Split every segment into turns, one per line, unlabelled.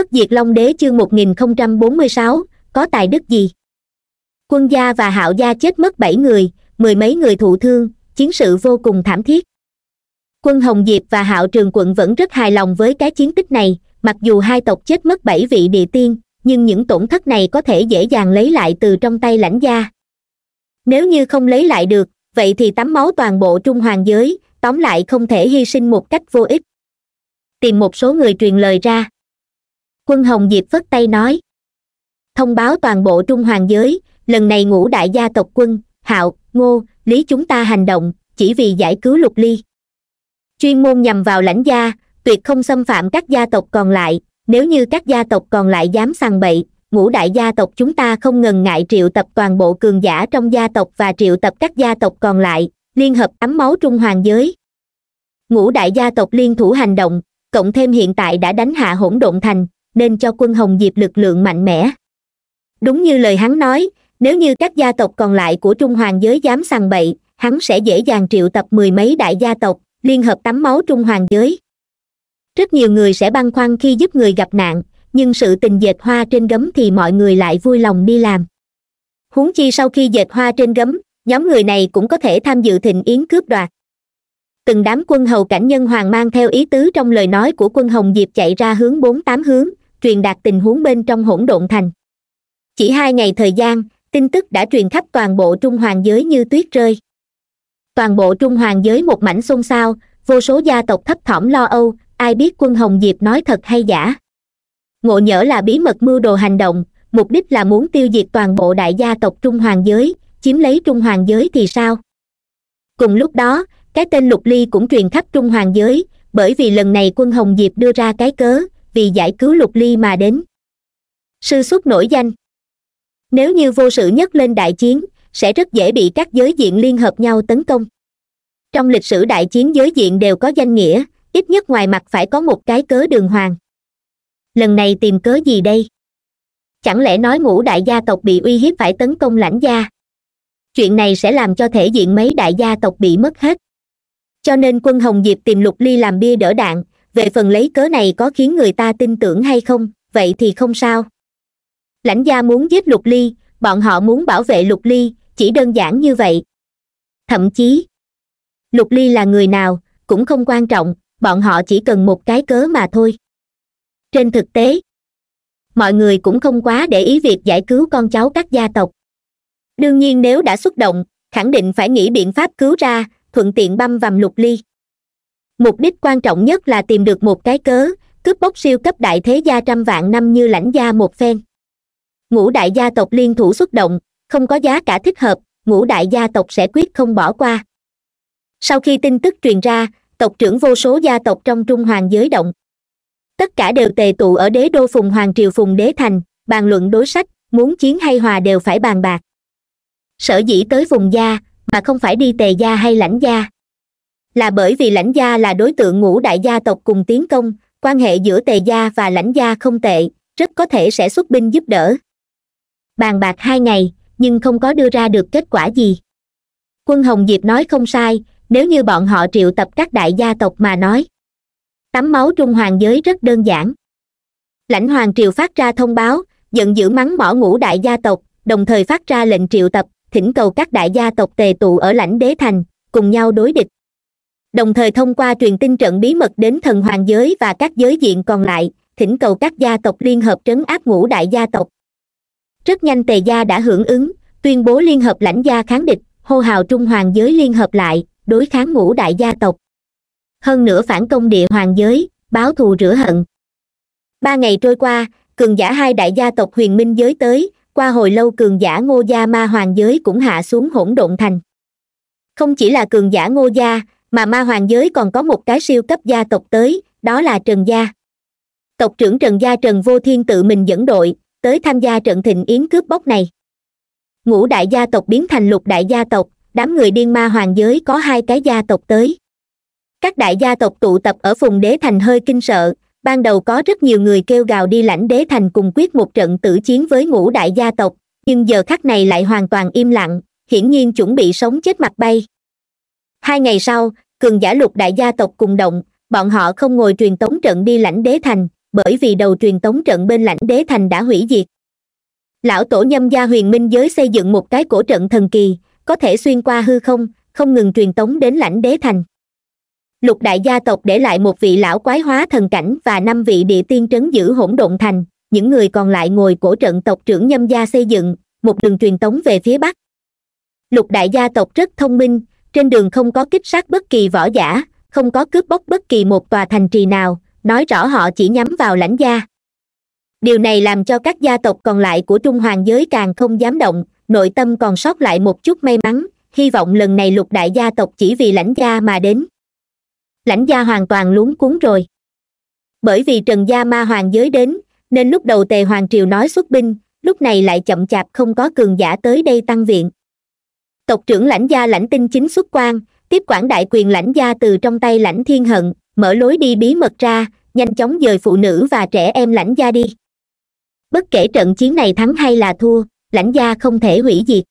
bất diệt long đế chương một nghìn không trăm bốn mươi sáu có tài đức gì quân gia và hạo gia chết mất bảy người mười mấy người thụ thương chiến sự vô cùng thảm thiết quân hồng diệp và hạo trường quận vẫn rất hài lòng với cái chiến tích này mặc dù hai tộc chết mất bảy vị địa tiên nhưng những tổn thất này có thể dễ dàng lấy lại từ trong tay lãnh gia nếu như không lấy lại được vậy thì tắm máu toàn bộ trung hoàng giới tóm lại không thể hy sinh một cách vô ích tìm một số người truyền lời ra quân hồng diệp vất tay nói thông báo toàn bộ trung hoàng giới lần này ngũ đại gia tộc quân hạo ngô lý chúng ta hành động chỉ vì giải cứu lục ly chuyên môn nhằm vào lãnh gia tuyệt không xâm phạm các gia tộc còn lại nếu như các gia tộc còn lại dám sàng bậy ngũ đại gia tộc chúng ta không ngần ngại triệu tập toàn bộ cường giả trong gia tộc và triệu tập các gia tộc còn lại liên hợp ấm máu trung hoàng giới ngũ đại gia tộc liên thủ hành động cộng thêm hiện tại đã đánh hạ hỗn độn thành nên cho quân hồng diệp lực lượng mạnh mẽ đúng như lời hắn nói nếu như các gia tộc còn lại của trung hoàng giới dám sằng bậy hắn sẽ dễ dàng triệu tập mười mấy đại gia tộc liên hợp tắm máu trung hoàng giới rất nhiều người sẽ băn khoăn khi giúp người gặp nạn nhưng sự tình dệt hoa trên gấm thì mọi người lại vui lòng đi làm huống chi sau khi dệt hoa trên gấm nhóm người này cũng có thể tham dự thịnh yến cướp đoạt từng đám quân hầu cảnh nhân hoàng mang theo ý tứ trong lời nói của quân hồng diệp chạy ra hướng bốn tám hướng truyền đạt tình huống bên trong hỗn độn thành chỉ hai ngày thời gian tin tức đã truyền khắp toàn bộ trung hoàng giới như tuyết rơi toàn bộ trung hoàng giới một mảnh xôn xao vô số gia tộc thấp thỏm lo âu ai biết quân hồng diệp nói thật hay giả ngộ nhỡ là bí mật mưu đồ hành động mục đích là muốn tiêu diệt toàn bộ đại gia tộc trung hoàng giới chiếm lấy trung hoàng giới thì sao cùng lúc đó cái tên lục ly cũng truyền khắp trung hoàng giới bởi vì lần này quân hồng diệp đưa ra cái cớ vì giải cứu lục ly mà đến sư xuất nổi danh nếu như vô sự nhất lên đại chiến sẽ rất dễ bị các giới diện liên hợp nhau tấn công trong lịch sử đại chiến giới diện đều có danh nghĩa ít nhất ngoài mặt phải có một cái cớ đường hoàng lần này tìm cớ gì đây chẳng lẽ nói ngũ đại gia tộc bị uy hiếp phải tấn công lãnh gia chuyện này sẽ làm cho thể diện mấy đại gia tộc bị mất hết cho nên quân hồng diệp tìm lục ly làm bia đỡ đạn về phần lấy cớ này có khiến người ta tin tưởng hay không vậy thì không sao lãnh gia muốn giết lục ly bọn họ muốn bảo vệ lục ly chỉ đơn giản như vậy thậm chí lục ly là người nào cũng không quan trọng bọn họ chỉ cần một cái cớ mà thôi trên thực tế mọi người cũng không quá để ý việc giải cứu con cháu các gia tộc đương nhiên nếu đã xuất động khẳng định phải nghĩ biện pháp cứu ra thuận tiện băm vằm lục ly mục đích quan trọng nhất là tìm được một cái cớ cướp bóc siêu cấp đại thế gia trăm vạn năm như lãnh gia một phen ngũ đại gia tộc liên thủ xuất động không có giá cả thích hợp ngũ đại gia tộc sẽ quyết không bỏ qua sau khi tin tức truyền ra tộc trưởng vô số gia tộc trong trung hoàng giới động tất cả đều tề tụ ở đế đô phùng hoàng triều phùng đế thành bàn luận đối sách muốn chiến hay hòa đều phải bàn bạc sở dĩ tới vùng gia mà không phải đi tề gia hay lãnh gia là bởi vì lãnh gia là đối tượng ngũ đại gia tộc cùng tiến công quan hệ giữa tề gia và lãnh gia không tệ rất có thể sẽ xuất binh giúp đỡ bàn bạc hai ngày nhưng không có đưa ra được kết quả gì quân hồng diệp nói không sai nếu như bọn họ triệu tập các đại gia tộc mà nói tắm máu trung hoàng giới rất đơn giản lãnh hoàng triều phát ra thông báo giận dữ mắng mỏ ngũ đại gia tộc đồng thời phát ra lệnh triệu tập thỉnh cầu các đại gia tộc tề tụ ở lãnh đế thành cùng nhau đối địch đồng thời thông qua truyền tin trận bí mật đến thần hoàng giới và các giới diện còn lại thỉnh cầu các gia tộc liên hợp trấn áp ngũ đại gia tộc rất nhanh tề gia đã hưởng ứng tuyên bố liên hợp lãnh gia kháng địch hô hào trung hoàng giới liên hợp lại đối kháng ngũ đại gia tộc hơn nữa phản công địa hoàng giới báo thù rửa hận ba ngày trôi qua cường giả hai đại gia tộc huyền minh giới tới qua hồi lâu cường giả ngô gia ma hoàng giới cũng hạ xuống hỗn độn thành không chỉ là cường giả ngô gia mà ma hoàng giới còn có một cái siêu cấp gia tộc tới đó là trần gia tộc trưởng trần gia trần vô thiên tự mình dẫn đội tới tham gia trận thịnh yến cướp bóc này ngũ đại gia tộc biến thành lục đại gia tộc đám người điên ma hoàng giới có hai cái gia tộc tới các đại gia tộc tụ tập ở phùng đế thành hơi kinh sợ ban đầu có rất nhiều người kêu gào đi lãnh đế thành cùng quyết một trận tử chiến với ngũ đại gia tộc nhưng giờ khắc này lại hoàn toàn im lặng hiển nhiên chuẩn bị sống chết mặt bay hai ngày sau cường giả lục đại gia tộc cùng động bọn họ không ngồi truyền tống trận đi lãnh đế thành bởi vì đầu truyền tống trận bên lãnh đế thành đã hủy diệt lão tổ nhâm gia huyền minh giới xây dựng một cái cổ trận thần kỳ có thể xuyên qua hư không không ngừng truyền tống đến lãnh đế thành lục đại gia tộc để lại một vị lão quái hóa thần cảnh và năm vị địa tiên trấn giữ hỗn độn thành những người còn lại ngồi cổ trận tộc trưởng nhâm gia xây dựng một đường truyền tống về phía bắc lục đại gia tộc rất thông minh trên đường không có kích sát bất kỳ võ giả không có cướp bóc bất kỳ một tòa thành trì nào nói rõ họ chỉ nhắm vào lãnh gia điều này làm cho các gia tộc còn lại của trung hoàng giới càng không dám động nội tâm còn sót lại một chút may mắn hy vọng lần này lục đại gia tộc chỉ vì lãnh gia mà đến lãnh gia hoàn toàn luống cuốn rồi bởi vì trần gia ma hoàng giới đến nên lúc đầu tề hoàng triều nói xuất binh lúc này lại chậm chạp không có cường giả tới đây tăng viện tộc trưởng lãnh gia lãnh tinh chính xuất quan tiếp quản đại quyền lãnh gia từ trong tay lãnh thiên hận mở lối đi bí mật ra nhanh chóng dời phụ nữ và trẻ em lãnh gia đi bất kể trận chiến này thắng hay là thua lãnh gia không thể hủy diệt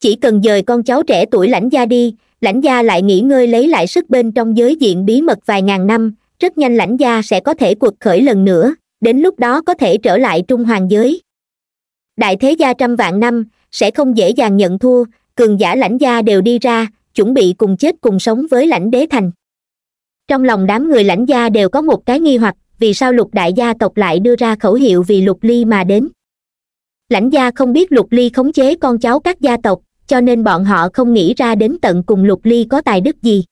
chỉ cần dời con cháu trẻ tuổi lãnh gia đi lãnh gia lại nghỉ ngơi lấy lại sức bên trong giới diện bí mật vài ngàn năm rất nhanh lãnh gia sẽ có thể cuộc khởi lần nữa đến lúc đó có thể trở lại trung hoàng giới đại thế gia trăm vạn năm sẽ không dễ dàng nhận thua cường giả lãnh gia đều đi ra chuẩn bị cùng chết cùng sống với lãnh đế thành trong lòng đám người lãnh gia đều có một cái nghi hoặc vì sao lục đại gia tộc lại đưa ra khẩu hiệu vì lục ly mà đến lãnh gia không biết lục ly khống chế con cháu các gia tộc cho nên bọn họ không nghĩ ra đến tận cùng lục ly có tài đức gì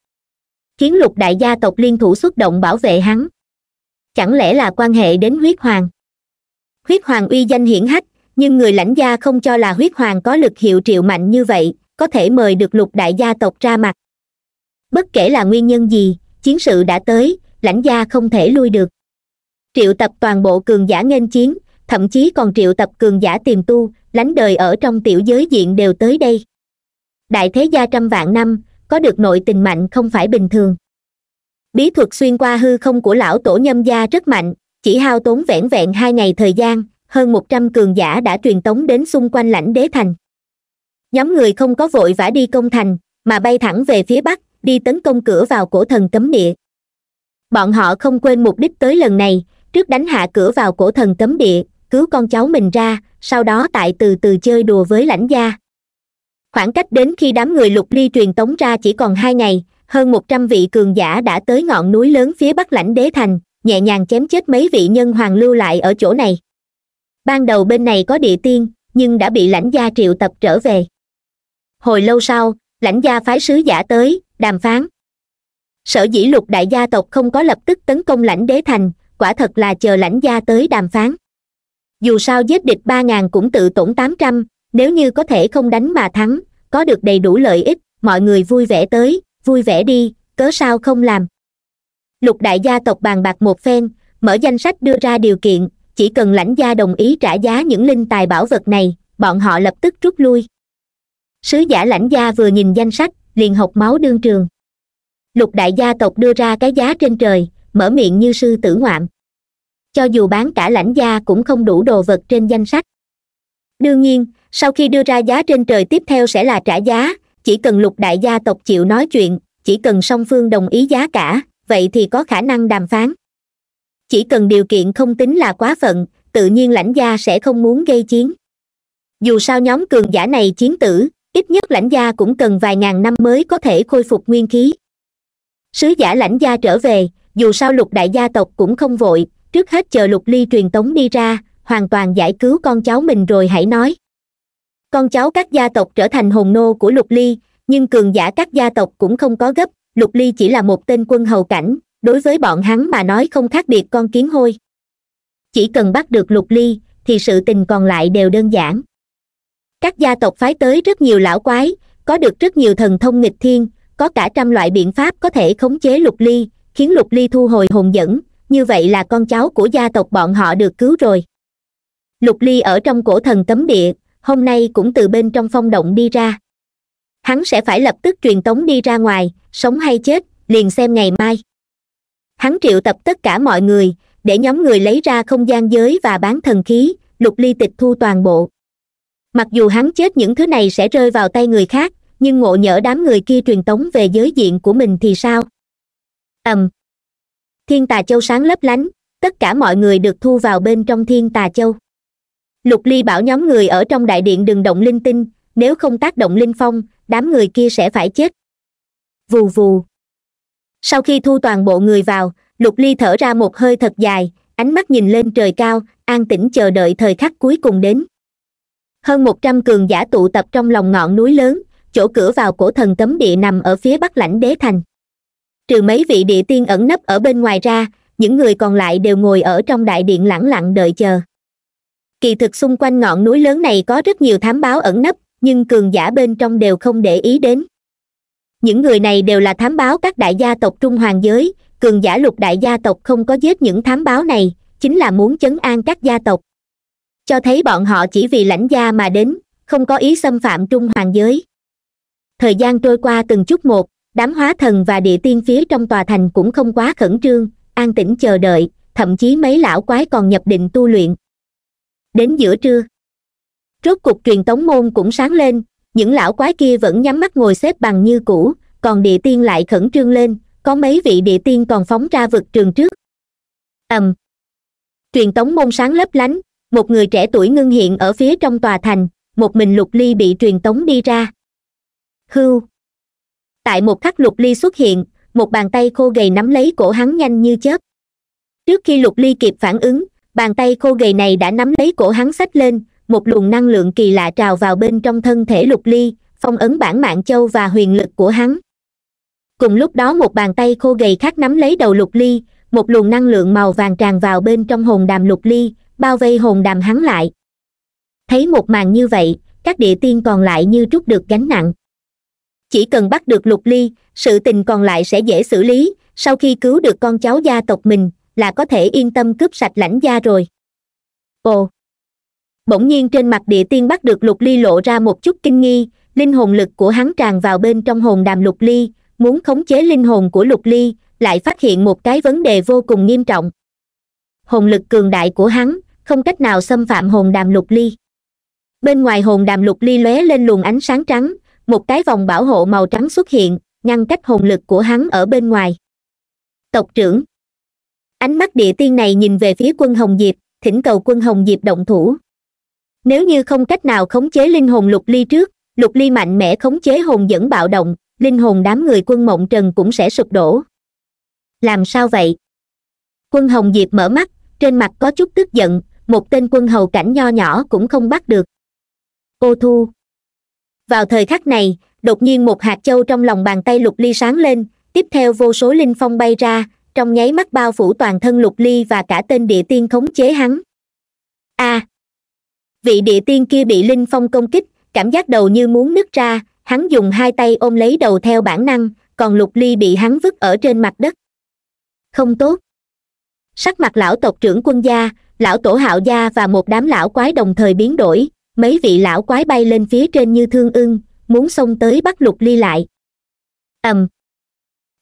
khiến lục đại gia tộc liên thủ xuất động bảo vệ hắn chẳng lẽ là quan hệ đến huyết hoàng huyết hoàng uy danh hiển hách nhưng người lãnh gia không cho là huyết hoàng có lực hiệu triệu mạnh như vậy có thể mời được lục đại gia tộc ra mặt bất kể là nguyên nhân gì chiến sự đã tới lãnh gia không thể lui được triệu tập toàn bộ cường giả nghênh chiến thậm chí còn triệu tập cường giả tiềm tu lánh đời ở trong tiểu giới diện đều tới đây đại thế gia trăm vạn năm có được nội tình mạnh không phải bình thường bí thuật xuyên qua hư không của lão tổ nhâm gia rất mạnh chỉ hao tốn vẻn vẹn hai ngày thời gian hơn một trăm cường giả đã truyền tống đến xung quanh lãnh đế thành nhóm người không có vội vã đi công thành mà bay thẳng về phía bắc đi tấn công cửa vào cổ thần cấm địa bọn họ không quên mục đích tới lần này trước đánh hạ cửa vào cổ thần cấm địa cứu con cháu mình ra sau đó tại từ từ chơi đùa với lãnh gia khoảng cách đến khi đám người lục ly truyền tống ra chỉ còn hai ngày hơn một trăm vị cường giả đã tới ngọn núi lớn phía bắc lãnh đế thành nhẹ nhàng chém chết mấy vị nhân hoàng lưu lại ở chỗ này ban đầu bên này có địa tiên nhưng đã bị lãnh gia triệu tập trở về hồi lâu sau lãnh gia phái sứ giả tới đàm phán sở dĩ lục đại gia tộc không có lập tức tấn công lãnh đế thành quả thật là chờ lãnh gia tới đàm phán dù sao giết địch ba ngàn cũng tự tổn tám trăm nếu như có thể không đánh mà thắng có được đầy đủ lợi ích mọi người vui vẻ tới vui vẻ đi cớ sao không làm lục đại gia tộc bàn bạc một phen mở danh sách đưa ra điều kiện chỉ cần lãnh gia đồng ý trả giá những linh tài bảo vật này bọn họ lập tức rút lui sứ giả lãnh gia vừa nhìn danh sách liền học máu đương trường lục đại gia tộc đưa ra cái giá trên trời mở miệng như sư tử ngoạm cho dù bán cả lãnh gia cũng không đủ đồ vật trên danh sách đương nhiên sau khi đưa ra giá trên trời tiếp theo sẽ là trả giá chỉ cần lục đại gia tộc chịu nói chuyện chỉ cần song phương đồng ý giá cả vậy thì có khả năng đàm phán chỉ cần điều kiện không tính là quá phận tự nhiên lãnh gia sẽ không muốn gây chiến dù sao nhóm cường giả này chiến tử ít nhất lãnh gia cũng cần vài ngàn năm mới có thể khôi phục nguyên khí sứ giả lãnh gia trở về dù sao lục đại gia tộc cũng không vội trước hết chờ lục ly truyền tống đi ra hoàn toàn giải cứu con cháu mình rồi hãy nói con cháu các gia tộc trở thành hồn nô của lục ly nhưng cường giả các gia tộc cũng không có gấp lục ly chỉ là một tên quân hầu cảnh đối với bọn hắn mà nói không khác biệt con kiến hôi chỉ cần bắt được lục ly thì sự tình còn lại đều đơn giản các gia tộc phái tới rất nhiều lão quái có được rất nhiều thần thông nghịch thiên có cả trăm loại biện pháp có thể khống chế lục ly khiến lục ly thu hồi hồn dẫn như vậy là con cháu của gia tộc bọn họ được cứu rồi lục ly ở trong cổ thần tấm địa hôm nay cũng từ bên trong phong động đi ra hắn sẽ phải lập tức truyền tống đi ra ngoài sống hay chết liền xem ngày mai hắn triệu tập tất cả mọi người để nhóm người lấy ra không gian giới và bán thần khí lục ly tịch thu toàn bộ mặc dù hắn chết những thứ này sẽ rơi vào tay người khác nhưng ngộ nhỡ đám người kia truyền tống về giới diện của mình thì sao ầm thiên tà châu sáng lấp lánh tất cả mọi người được thu vào bên trong thiên tà châu lục ly bảo nhóm người ở trong đại điện đừng động linh tinh nếu không tác động linh phong đám người kia sẽ phải chết vù vù sau khi thu toàn bộ người vào lục ly thở ra một hơi thật dài ánh mắt nhìn lên trời cao an tĩnh chờ đợi thời khắc cuối cùng đến hơn một trăm cường giả tụ tập trong lòng ngọn núi lớn chỗ cửa vào cổ thần cấm địa nằm ở phía bắc lãnh đế thành trừ mấy vị địa tiên ẩn nấp ở bên ngoài ra những người còn lại đều ngồi ở trong đại điện lặng lặng đợi chờ kỳ thực xung quanh ngọn núi lớn này có rất nhiều thám báo ẩn nấp nhưng cường giả bên trong đều không để ý đến những người này đều là thám báo các đại gia tộc trung hoàng giới cường giả lục đại gia tộc không có giết những thám báo này chính là muốn chấn an các gia tộc cho thấy bọn họ chỉ vì lãnh gia mà đến không có ý xâm phạm trung hoàng giới thời gian trôi qua từng chút một đám hóa thần và địa tiên phía trong tòa thành cũng không quá khẩn trương an tĩnh chờ đợi thậm chí mấy lão quái còn nhập định tu luyện đến giữa trưa rốt cục truyền tống môn cũng sáng lên những lão quái kia vẫn nhắm mắt ngồi xếp bằng như cũ còn địa tiên lại khẩn trương lên có mấy vị địa tiên còn phóng ra vực trường trước ầm um. truyền tống môn sáng lấp lánh một người trẻ tuổi ngưng hiện ở phía trong tòa thành một mình lục ly bị truyền tống đi ra hưu tại một khắc lục ly xuất hiện một bàn tay khô gầy nắm lấy cổ hắn nhanh như chớp trước khi lục ly kịp phản ứng bàn tay khô gầy này đã nắm lấy cổ hắn xách lên một luồng năng lượng kỳ lạ trào vào bên trong thân thể lục ly phong ấn bản mạng châu và huyền lực của hắn cùng lúc đó một bàn tay khô gầy khác nắm lấy đầu lục ly một luồng năng lượng màu vàng tràn vào bên trong hồn đàm lục ly bao vây hồn đàm hắn lại thấy một màn như vậy các địa tiên còn lại như trút được gánh nặng chỉ cần bắt được lục ly sự tình còn lại sẽ dễ xử lý sau khi cứu được con cháu gia tộc mình là có thể yên tâm cướp sạch lãnh gia rồi ồ bỗng nhiên trên mặt địa tiên bắt được lục ly lộ ra một chút kinh nghi linh hồn lực của hắn tràn vào bên trong hồn đàm lục ly muốn khống chế linh hồn của lục ly lại phát hiện một cái vấn đề vô cùng nghiêm trọng hồn lực cường đại của hắn không cách nào xâm phạm hồn đàm lục ly bên ngoài hồn đàm lục ly lóe lên luồng ánh sáng trắng một cái vòng bảo hộ màu trắng xuất hiện ngăn cách hồn lực của hắn ở bên ngoài tộc trưởng ánh mắt địa tiên này nhìn về phía quân hồng diệp thỉnh cầu quân hồng diệp động thủ nếu như không cách nào khống chế linh hồn lục ly trước lục ly mạnh mẽ khống chế hồn dẫn bạo động linh hồn đám người quân mộng trần cũng sẽ sụp đổ làm sao vậy quân hồng diệp mở mắt trên mặt có chút tức giận một tên quân hầu cảnh nho nhỏ cũng không bắt được ô thu vào thời khắc này đột nhiên một hạt châu trong lòng bàn tay lục ly sáng lên tiếp theo vô số linh phong bay ra trong nháy mắt bao phủ toàn thân lục ly và cả tên địa tiên khống chế hắn a à, vị địa tiên kia bị linh phong công kích cảm giác đầu như muốn nứt ra hắn dùng hai tay ôm lấy đầu theo bản năng còn lục ly bị hắn vứt ở trên mặt đất không tốt sắc mặt lão tộc trưởng quân gia lão tổ hạo gia và một đám lão quái đồng thời biến đổi mấy vị lão quái bay lên phía trên như thương ưng muốn xông tới bắt lục ly lại ầm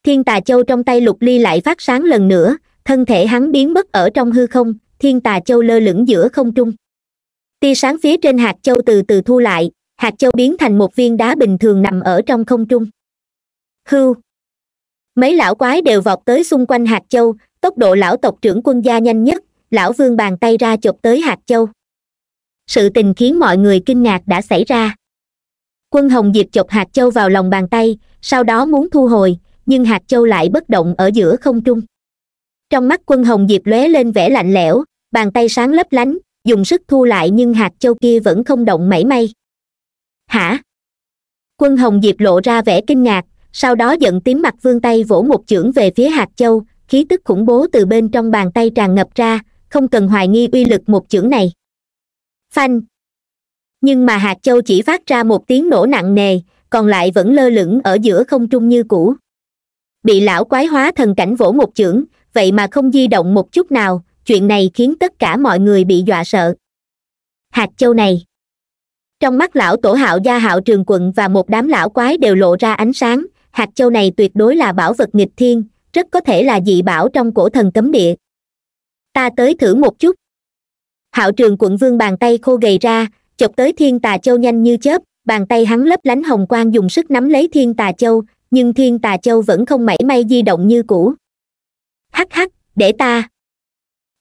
thiên tà châu trong tay lục ly lại phát sáng lần nữa thân thể hắn biến mất ở trong hư không thiên tà châu lơ lửng giữa không trung tia sáng phía trên hạt châu từ từ thu lại hạt châu biến thành một viên đá bình thường nằm ở trong không trung hưu mấy lão quái đều vọt tới xung quanh hạt châu tốc độ lão tộc trưởng quân gia nhanh nhất lão vương bàn tay ra chộp tới hạt châu sự tình khiến mọi người kinh ngạc đã xảy ra quân hồng diệp chộp hạt châu vào lòng bàn tay sau đó muốn thu hồi nhưng hạt châu lại bất động ở giữa không trung trong mắt quân hồng diệp lóe lên vẻ lạnh lẽo bàn tay sáng lấp lánh dùng sức thu lại nhưng hạt châu kia vẫn không động mảy may hả quân hồng diệp lộ ra vẻ kinh ngạc sau đó giận tím mặt vương tay vỗ một chưởng về phía hạt châu khí tức khủng bố từ bên trong bàn tay tràn ngập ra không cần hoài nghi uy lực một chưởng này phanh nhưng mà hạt châu chỉ phát ra một tiếng nổ nặng nề còn lại vẫn lơ lửng ở giữa không trung như cũ bị lão quái hóa thần cảnh vỗ một chưởng vậy mà không di động một chút nào chuyện này khiến tất cả mọi người bị dọa sợ hạt châu này trong mắt lão tổ hạo gia hạo trường quận và một đám lão quái đều lộ ra ánh sáng hạt châu này tuyệt đối là bảo vật nghịch thiên rất có thể là dị bảo trong cổ thần cấm địa ta tới thử một chút hạo trường quận vương bàn tay khô gầy ra chọc tới thiên tà châu nhanh như chớp bàn tay hắn lấp lánh hồng quang dùng sức nắm lấy thiên tà châu nhưng thiên tà châu vẫn không mảy may di động như cũ hắc hắc để ta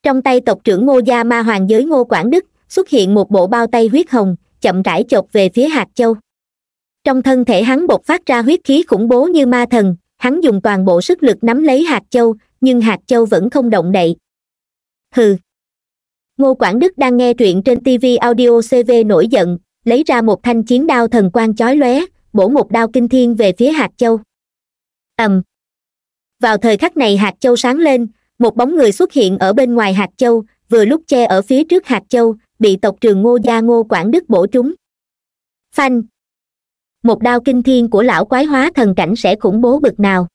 trong tay tộc trưởng ngô gia ma hoàng giới ngô quảng đức xuất hiện một bộ bao tay huyết hồng chậm rãi chộp về phía hạt châu trong thân thể hắn bộc phát ra huyết khí khủng bố như ma thần hắn dùng toàn bộ sức lực nắm lấy hạt châu nhưng hạt châu vẫn không động đậy hừ ngô quảng đức đang nghe truyện trên tv audio cv nổi giận lấy ra một thanh chiến đao thần quang chói lóe bổ một đao kinh thiên về phía hạt châu ầm vào thời khắc này hạt châu sáng lên một bóng người xuất hiện ở bên ngoài hạt châu vừa lúc che ở phía trước hạt châu bị tộc trường ngô gia ngô quảng đức bổ trúng phanh một đao kinh thiên của lão quái hóa thần cảnh sẽ khủng bố bực nào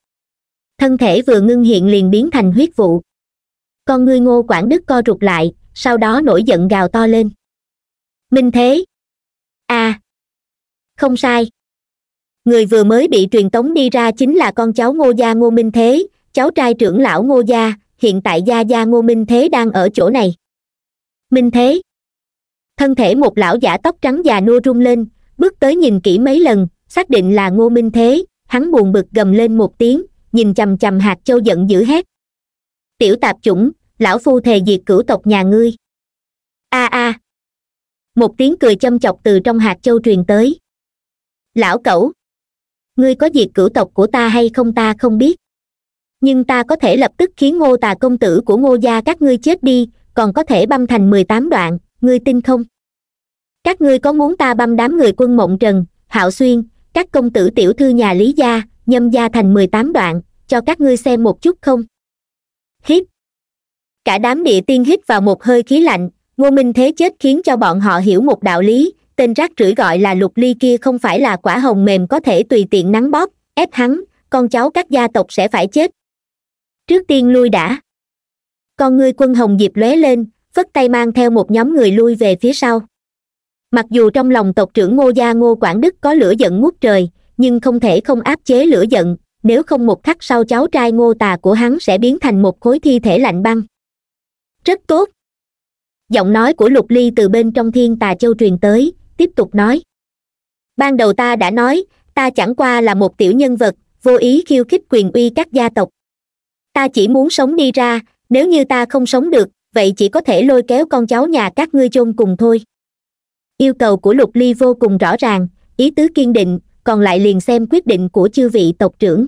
thân thể vừa ngưng hiện liền biến thành huyết vụ con ngươi ngô quảng đức co rụt lại sau đó nổi giận gào to lên minh thế a à. không sai người vừa mới bị truyền tống đi ra chính là con cháu ngô gia ngô minh thế cháu trai trưởng lão ngô gia hiện tại gia gia ngô minh thế đang ở chỗ này minh thế thân thể một lão giả tóc trắng già nua rung lên bước tới nhìn kỹ mấy lần xác định là ngô minh thế hắn buồn bực gầm lên một tiếng nhìn chằm chằm hạt châu giận dữ hét tiểu tạp chủng lão phu thề diệt cửu tộc nhà ngươi a a một tiếng cười châm chọc từ trong hạt châu truyền tới lão cẩu ngươi có diệt cửu tộc của ta hay không ta không biết nhưng ta có thể lập tức khiến ngô tà công tử của ngô gia các ngươi chết đi còn có thể băm thành mười tám đoạn ngươi tin không các ngươi có muốn ta băm đám người quân mộng trần hạo xuyên các công tử tiểu thư nhà lý gia nhâm gia thành mười tám đoạn cho các ngươi xem một chút không hít cả đám địa tiên hít vào một hơi khí lạnh ngô minh thế chết khiến cho bọn họ hiểu một đạo lý tên rác rưởi gọi là lục ly kia không phải là quả hồng mềm có thể tùy tiện nắng bóp ép hắn con cháu các gia tộc sẽ phải chết trước tiên lui đã con ngươi quân hồng diệp lóe lên phất tay mang theo một nhóm người lui về phía sau mặc dù trong lòng tộc trưởng ngô gia ngô quảng đức có lửa giận ngút trời nhưng không thể không áp chế lửa giận nếu không một khắc sau cháu trai ngô tà của hắn sẽ biến thành một khối thi thể lạnh băng rất tốt giọng nói của lục ly từ bên trong thiên tà châu truyền tới tiếp tục nói ban đầu ta đã nói ta chẳng qua là một tiểu nhân vật vô ý khiêu khích quyền uy các gia tộc ta chỉ muốn sống đi ra nếu như ta không sống được vậy chỉ có thể lôi kéo con cháu nhà các ngươi chôn cùng thôi yêu cầu của lục ly vô cùng rõ ràng ý tứ kiên định còn lại liền xem quyết định của chư vị tộc trưởng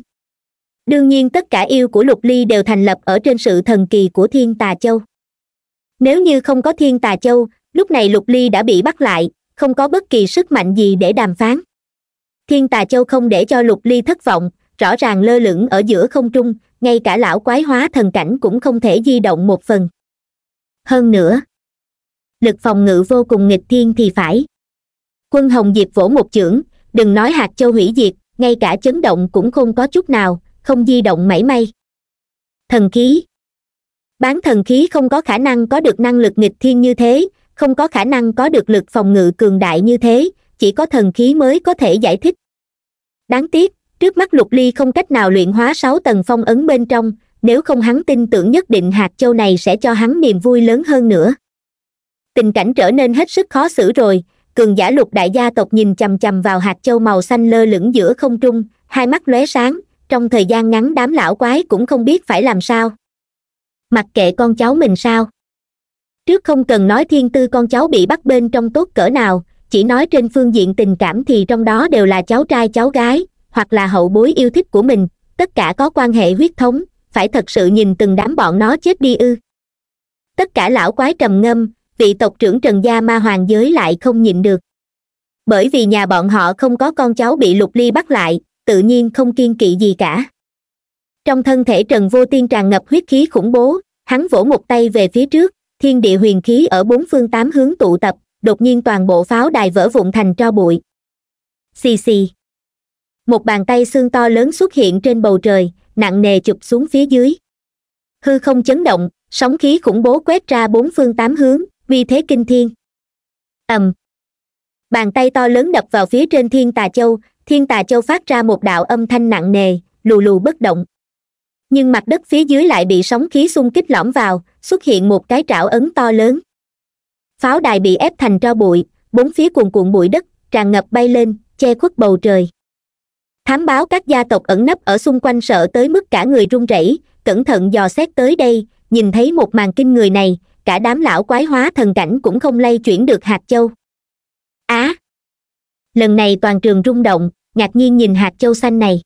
đương nhiên tất cả yêu của lục ly đều thành lập ở trên sự thần kỳ của thiên tà châu nếu như không có thiên tà châu lúc này lục ly đã bị bắt lại không có bất kỳ sức mạnh gì để đàm phán thiên tà châu không để cho lục ly thất vọng rõ ràng lơ lửng ở giữa không trung ngay cả lão quái hóa thần cảnh cũng không thể di động một phần hơn nữa lực phòng ngự vô cùng nghịch thiên thì phải quân hồng diệp vỗ một chưởng đừng nói hạt châu hủy diệt ngay cả chấn động cũng không có chút nào không di động mảy may thần khí bán thần khí không có khả năng có được năng lực nghịch thiên như thế không có khả năng có được lực phòng ngự cường đại như thế chỉ có thần khí mới có thể giải thích đáng tiếc trước mắt lục ly không cách nào luyện hóa sáu tầng phong ấn bên trong nếu không hắn tin tưởng nhất định hạt châu này sẽ cho hắn niềm vui lớn hơn nữa tình cảnh trở nên hết sức khó xử rồi cường giả lục đại gia tộc nhìn chằm chằm vào hạt châu màu xanh lơ lửng giữa không trung hai mắt lóe sáng trong thời gian ngắn đám lão quái cũng không biết phải làm sao mặc kệ con cháu mình sao trước không cần nói thiên tư con cháu bị bắt bên trong tốt cỡ nào chỉ nói trên phương diện tình cảm thì trong đó đều là cháu trai cháu gái hoặc là hậu bối yêu thích của mình tất cả có quan hệ huyết thống phải thật sự nhìn từng đám bọn nó chết đi ư tất cả lão quái trầm ngâm vị tộc trưởng trần gia ma hoàng giới lại không nhịn được bởi vì nhà bọn họ không có con cháu bị lục ly bắt lại tự nhiên không kiên kỵ gì cả trong thân thể trần vô tiên tràn ngập huyết khí khủng bố hắn vỗ một tay về phía trước thiên địa huyền khí ở bốn phương tám hướng tụ tập đột nhiên toàn bộ pháo đài vỡ vụn thành tro bụi xì xì một bàn tay xương to lớn xuất hiện trên bầu trời nặng nề chụp xuống phía dưới hư không chấn động sóng khí khủng bố quét ra bốn phương tám hướng uy thế kinh thiên ầm bàn tay to lớn đập vào phía trên thiên tà châu thiên tà châu phát ra một đạo âm thanh nặng nề lù lù bất động nhưng mặt đất phía dưới lại bị sóng khí xung kích lõm vào xuất hiện một cái trảo ấn to lớn pháo đài bị ép thành tro bụi bốn phía cuồn cuộn bụi đất tràn ngập bay lên che khuất bầu trời thám báo các gia tộc ẩn nấp ở xung quanh sợ tới mức cả người run rẩy cẩn thận dò xét tới đây nhìn thấy một màn kinh người này cả đám lão quái hóa thần cảnh cũng không lay chuyển được hạt châu á lần này toàn trường rung động ngạc nhiên nhìn hạt châu xanh này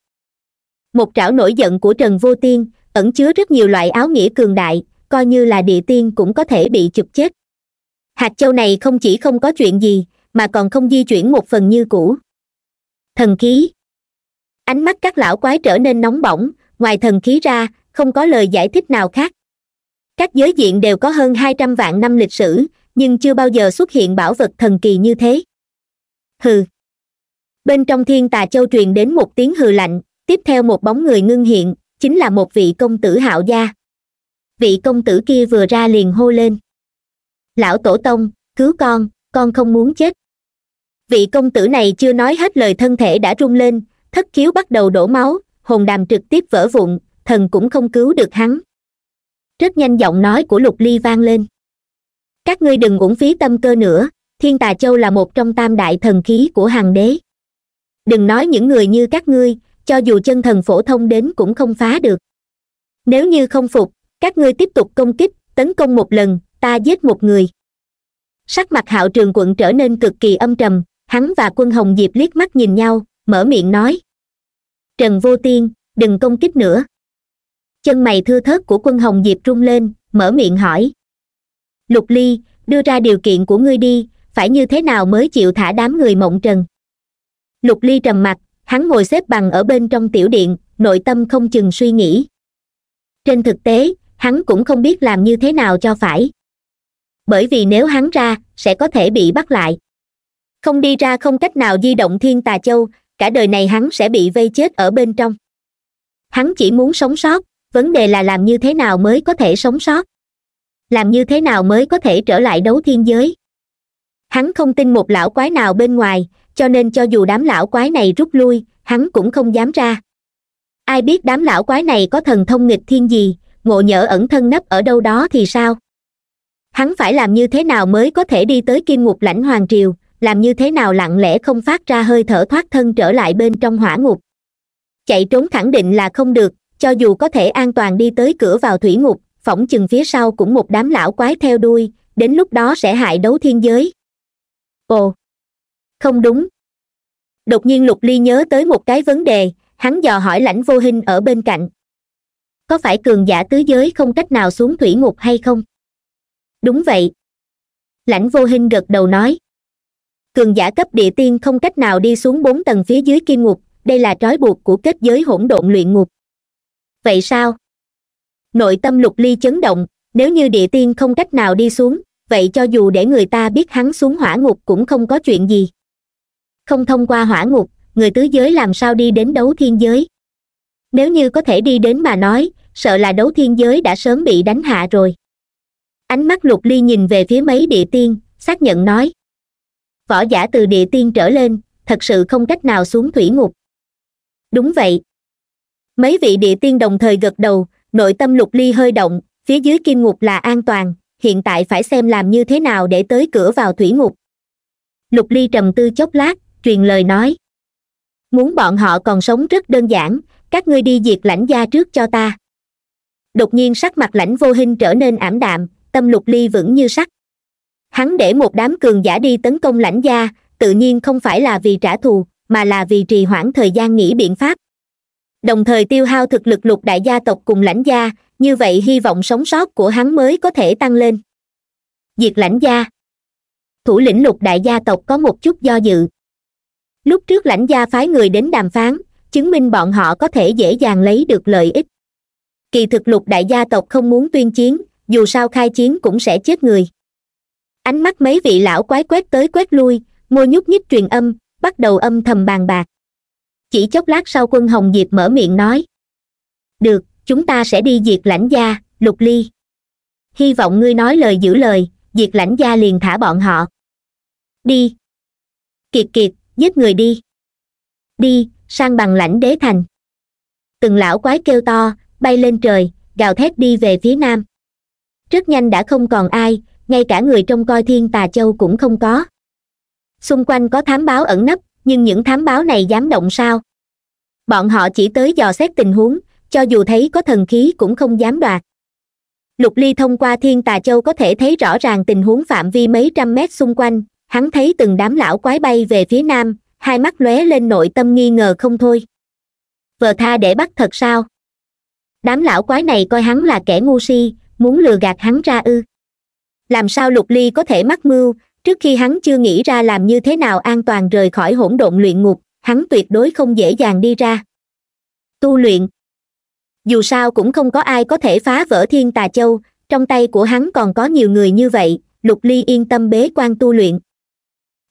một trảo nổi giận của trần vô tiên ẩn chứa rất nhiều loại áo nghĩa cường đại coi như là địa tiên cũng có thể bị chụp chết hạt châu này không chỉ không có chuyện gì mà còn không di chuyển một phần như cũ thần khí ánh mắt các lão quái trở nên nóng bỏng ngoài thần khí ra không có lời giải thích nào khác các giới diện đều có hơn hai trăm vạn năm lịch sử nhưng chưa bao giờ xuất hiện bảo vật thần kỳ như thế hừ bên trong thiên tà châu truyền đến một tiếng hừ lạnh tiếp theo một bóng người ngưng hiện chính là một vị công tử hạo gia vị công tử kia vừa ra liền hô lên lão tổ tông cứu con con không muốn chết vị công tử này chưa nói hết lời thân thể đã rung lên thất khiếu bắt đầu đổ máu hồn đàm trực tiếp vỡ vụn thần cũng không cứu được hắn rất nhanh giọng nói của lục ly vang lên các ngươi đừng uổng phí tâm cơ nữa thiên tà châu là một trong tam đại thần khí của hàng đế đừng nói những người như các ngươi cho dù chân thần phổ thông đến cũng không phá được nếu như không phục các ngươi tiếp tục công kích tấn công một lần ta giết một người sắc mặt hạo trường quận trở nên cực kỳ âm trầm hắn và quân hồng diệp liếc mắt nhìn nhau mở miệng nói trần vô tiên đừng công kích nữa chân mày thưa thớt của quân hồng diệp rung lên mở miệng hỏi lục ly đưa ra điều kiện của ngươi đi phải như thế nào mới chịu thả đám người mộng trần lục ly trầm mặt, hắn ngồi xếp bằng ở bên trong tiểu điện nội tâm không chừng suy nghĩ trên thực tế hắn cũng không biết làm như thế nào cho phải bởi vì nếu hắn ra sẽ có thể bị bắt lại không đi ra không cách nào di động thiên tà châu cả đời này hắn sẽ bị vây chết ở bên trong hắn chỉ muốn sống sót vấn đề là làm như thế nào mới có thể sống sót làm như thế nào mới có thể trở lại đấu thiên giới hắn không tin một lão quái nào bên ngoài cho nên cho dù đám lão quái này rút lui hắn cũng không dám ra ai biết đám lão quái này có thần thông nghịch thiên gì ngộ nhỡ ẩn thân nấp ở đâu đó thì sao hắn phải làm như thế nào mới có thể đi tới kim ngục lãnh hoàng triều làm như thế nào lặng lẽ không phát ra hơi thở thoát thân trở lại bên trong hỏa ngục chạy trốn khẳng định là không được cho dù có thể an toàn đi tới cửa vào thủy ngục phỏng chừng phía sau cũng một đám lão quái theo đuôi đến lúc đó sẽ hại đấu thiên giới ồ không đúng đột nhiên lục ly nhớ tới một cái vấn đề hắn dò hỏi lãnh vô hình ở bên cạnh có phải cường giả tứ giới không cách nào xuống thủy ngục hay không đúng vậy lãnh vô hình gật đầu nói cường giả cấp địa tiên không cách nào đi xuống bốn tầng phía dưới kim ngục đây là trói buộc của kết giới hỗn độn luyện ngục vậy sao nội tâm lục ly chấn động nếu như địa tiên không cách nào đi xuống vậy cho dù để người ta biết hắn xuống hỏa ngục cũng không có chuyện gì không thông qua hỏa ngục người tứ giới làm sao đi đến đấu thiên giới nếu như có thể đi đến mà nói sợ là đấu thiên giới đã sớm bị đánh hạ rồi ánh mắt lục ly nhìn về phía mấy địa tiên xác nhận nói võ giả từ địa tiên trở lên thật sự không cách nào xuống thủy ngục đúng vậy mấy vị địa tiên đồng thời gật đầu nội tâm lục ly hơi động phía dưới kim ngục là an toàn hiện tại phải xem làm như thế nào để tới cửa vào thủy ngục lục ly trầm tư chốc lát truyền lời nói muốn bọn họ còn sống rất đơn giản các ngươi đi diệt lãnh gia trước cho ta đột nhiên sắc mặt lãnh vô hình trở nên ảm đạm tâm lục ly vững như sắt hắn để một đám cường giả đi tấn công lãnh gia tự nhiên không phải là vì trả thù mà là vì trì hoãn thời gian nghĩ biện pháp đồng thời tiêu hao thực lực lục đại gia tộc cùng lãnh gia như vậy hy vọng sống sót của hắn mới có thể tăng lên diệt lãnh gia thủ lĩnh lục đại gia tộc có một chút do dự lúc trước lãnh gia phái người đến đàm phán chứng minh bọn họ có thể dễ dàng lấy được lợi ích kỳ thực lục đại gia tộc không muốn tuyên chiến dù sao khai chiến cũng sẽ chết người ánh mắt mấy vị lão quái quét tới quét lui môi nhúc nhích truyền âm bắt đầu âm thầm bàn bạc chỉ chốc lát sau quân hồng diệp mở miệng nói được chúng ta sẽ đi diệt lãnh gia lục ly hy vọng ngươi nói lời giữ lời diệt lãnh gia liền thả bọn họ đi kiệt kiệt giết người đi đi sang bằng lãnh đế thành từng lão quái kêu to bay lên trời gào thét đi về phía nam rất nhanh đã không còn ai ngay cả người trông coi thiên tà châu cũng không có xung quanh có thám báo ẩn nấp nhưng những thám báo này dám động sao bọn họ chỉ tới dò xét tình huống cho dù thấy có thần khí cũng không dám đoạt lục ly thông qua thiên tà châu có thể thấy rõ ràng tình huống phạm vi mấy trăm mét xung quanh hắn thấy từng đám lão quái bay về phía nam hai mắt lóe lên nội tâm nghi ngờ không thôi vờ tha để bắt thật sao đám lão quái này coi hắn là kẻ ngu si muốn lừa gạt hắn ra ư làm sao lục ly có thể mắc mưu trước khi hắn chưa nghĩ ra làm như thế nào an toàn rời khỏi hỗn độn luyện ngục hắn tuyệt đối không dễ dàng đi ra tu luyện dù sao cũng không có ai có thể phá vỡ thiên tà châu trong tay của hắn còn có nhiều người như vậy lục ly yên tâm bế quan tu luyện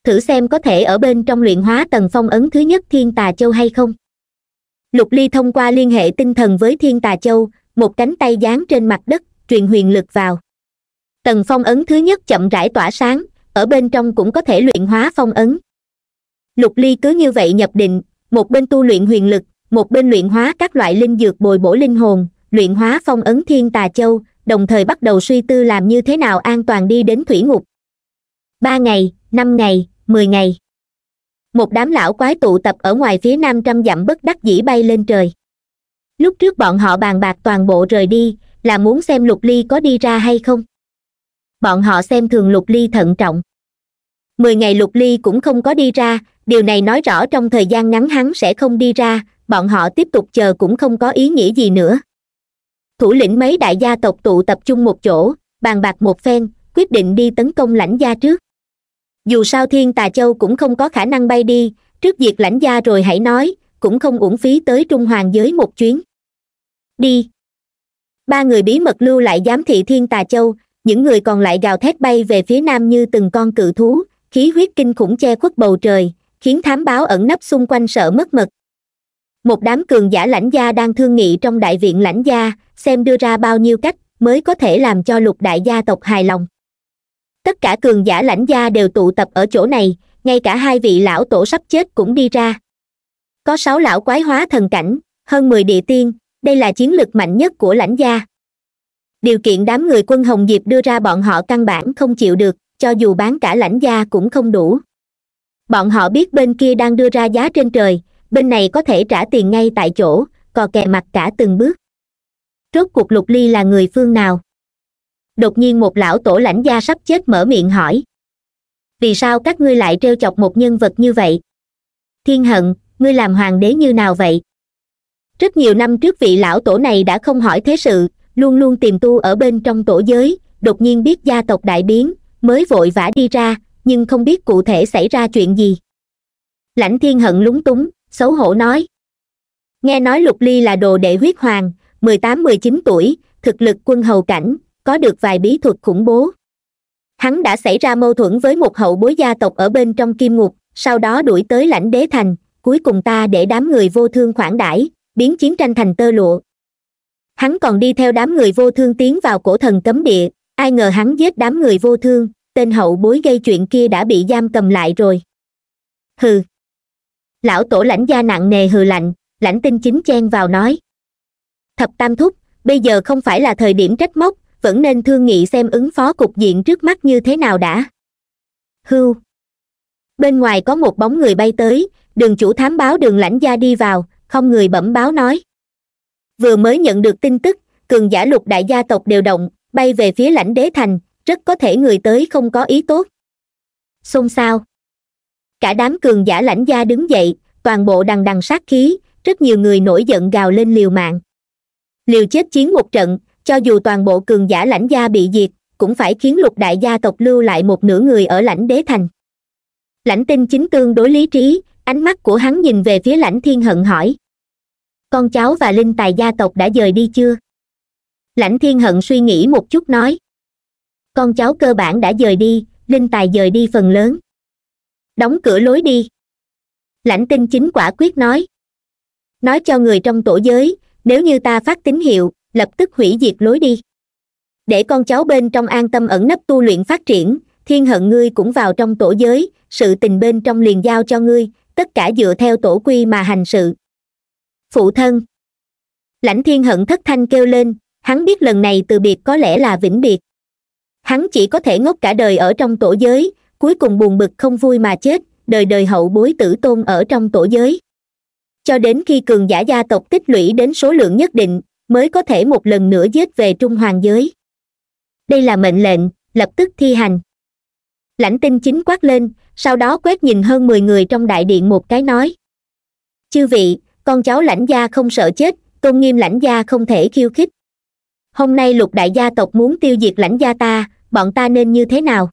thử xem có thể ở bên trong luyện hóa tầng phong ấn thứ nhất thiên tà châu hay không lục ly thông qua liên hệ tinh thần với thiên tà châu một cánh tay dán trên mặt đất truyền huyền lực vào tầng phong ấn thứ nhất chậm rãi tỏa sáng ở bên trong cũng có thể luyện hóa phong ấn lục ly cứ như vậy nhập định một bên tu luyện huyền lực một bên luyện hóa các loại linh dược bồi bổ linh hồn luyện hóa phong ấn thiên tà châu đồng thời bắt đầu suy tư làm như thế nào an toàn đi đến thủy ngục ba ngày năm ngày mười ngày một đám lão quái tụ tập ở ngoài phía nam trăm dặm bất đắc dĩ bay lên trời lúc trước bọn họ bàn bạc toàn bộ rời đi là muốn xem lục ly có đi ra hay không bọn họ xem thường lục ly thận trọng mười ngày lục ly cũng không có đi ra điều này nói rõ trong thời gian ngắn hắn sẽ không đi ra bọn họ tiếp tục chờ cũng không có ý nghĩa gì nữa thủ lĩnh mấy đại gia tộc tụ tập trung một chỗ bàn bạc một phen quyết định đi tấn công lãnh gia trước dù sao thiên tà châu cũng không có khả năng bay đi trước việc lãnh gia rồi hãy nói cũng không uổng phí tới trung hoàng giới một chuyến đi ba người bí mật lưu lại giám thị thiên tà châu những người còn lại gào thét bay về phía nam như từng con cự thú khí huyết kinh khủng che khuất bầu trời khiến thám báo ẩn nấp xung quanh sợ mất mật một đám cường giả lãnh gia đang thương nghị trong đại viện lãnh gia xem đưa ra bao nhiêu cách mới có thể làm cho lục đại gia tộc hài lòng tất cả cường giả lãnh gia đều tụ tập ở chỗ này ngay cả hai vị lão tổ sắp chết cũng đi ra có sáu lão quái hóa thần cảnh hơn mười địa tiên đây là chiến lực mạnh nhất của lãnh gia điều kiện đám người quân hồng diệp đưa ra bọn họ căn bản không chịu được cho dù bán cả lãnh gia cũng không đủ bọn họ biết bên kia đang đưa ra giá trên trời bên này có thể trả tiền ngay tại chỗ cò kè mặt cả từng bước rốt cuộc lục ly là người phương nào đột nhiên một lão tổ lãnh gia sắp chết mở miệng hỏi vì sao các ngươi lại trêu chọc một nhân vật như vậy thiên hận ngươi làm hoàng đế như nào vậy rất nhiều năm trước vị lão tổ này đã không hỏi thế sự luôn luôn tìm tu ở bên trong tổ giới đột nhiên biết gia tộc đại biến mới vội vã đi ra nhưng không biết cụ thể xảy ra chuyện gì lãnh thiên hận lúng túng xấu hổ nói nghe nói lục ly là đồ đệ huyết hoàng mười tám mười chín tuổi thực lực quân hầu cảnh có được vài bí thuật khủng bố hắn đã xảy ra mâu thuẫn với một hậu bối gia tộc ở bên trong kim ngục sau đó đuổi tới lãnh đế thành cuối cùng ta để đám người vô thương khoản đãi biến chiến tranh thành tơ lụa hắn còn đi theo đám người vô thương tiến vào cổ thần cấm địa ai ngờ hắn giết đám người vô thương tên hậu bối gây chuyện kia đã bị giam cầm lại rồi hừ lão tổ lãnh gia nặng nề hừ lạnh lãnh tinh chính chen vào nói thập tam thúc bây giờ không phải là thời điểm trách móc vẫn nên thương nghị xem ứng phó cục diện trước mắt như thế nào đã hưu bên ngoài có một bóng người bay tới đường chủ thám báo đường lãnh gia đi vào không người bẩm báo nói vừa mới nhận được tin tức cường giả lục đại gia tộc đều động bay về phía lãnh đế thành rất có thể người tới không có ý tốt xôn xao cả đám cường giả lãnh gia đứng dậy toàn bộ đằng đằng sát khí rất nhiều người nổi giận gào lên liều mạng liều chết chiến một trận cho dù toàn bộ cường giả lãnh gia bị diệt cũng phải khiến lục đại gia tộc lưu lại một nửa người ở lãnh đế thành lãnh tinh chính tương đối lý trí ánh mắt của hắn nhìn về phía lãnh thiên hận hỏi con cháu và linh tài gia tộc đã dời đi chưa lãnh thiên hận suy nghĩ một chút nói con cháu cơ bản đã dời đi linh tài dời đi phần lớn đóng cửa lối đi lãnh tinh chính quả quyết nói nói cho người trong tổ giới nếu như ta phát tín hiệu lập tức hủy diệt lối đi để con cháu bên trong an tâm ẩn nấp tu luyện phát triển thiên hận ngươi cũng vào trong tổ giới sự tình bên trong liền giao cho ngươi tất cả dựa theo tổ quy mà hành sự phụ thân lãnh thiên hận thất thanh kêu lên hắn biết lần này từ biệt có lẽ là vĩnh biệt hắn chỉ có thể ngốc cả đời ở trong tổ giới cuối cùng buồn bực không vui mà chết đời đời hậu bối tử tôn ở trong tổ giới cho đến khi cường giả gia tộc tích lũy đến số lượng nhất định mới có thể một lần nữa giết về trung hoàng giới đây là mệnh lệnh lập tức thi hành lãnh tinh chính quát lên sau đó quét nhìn hơn mười người trong đại điện một cái nói chư vị con cháu lãnh gia không sợ chết tôn nghiêm lãnh gia không thể khiêu khích hôm nay lục đại gia tộc muốn tiêu diệt lãnh gia ta bọn ta nên như thế nào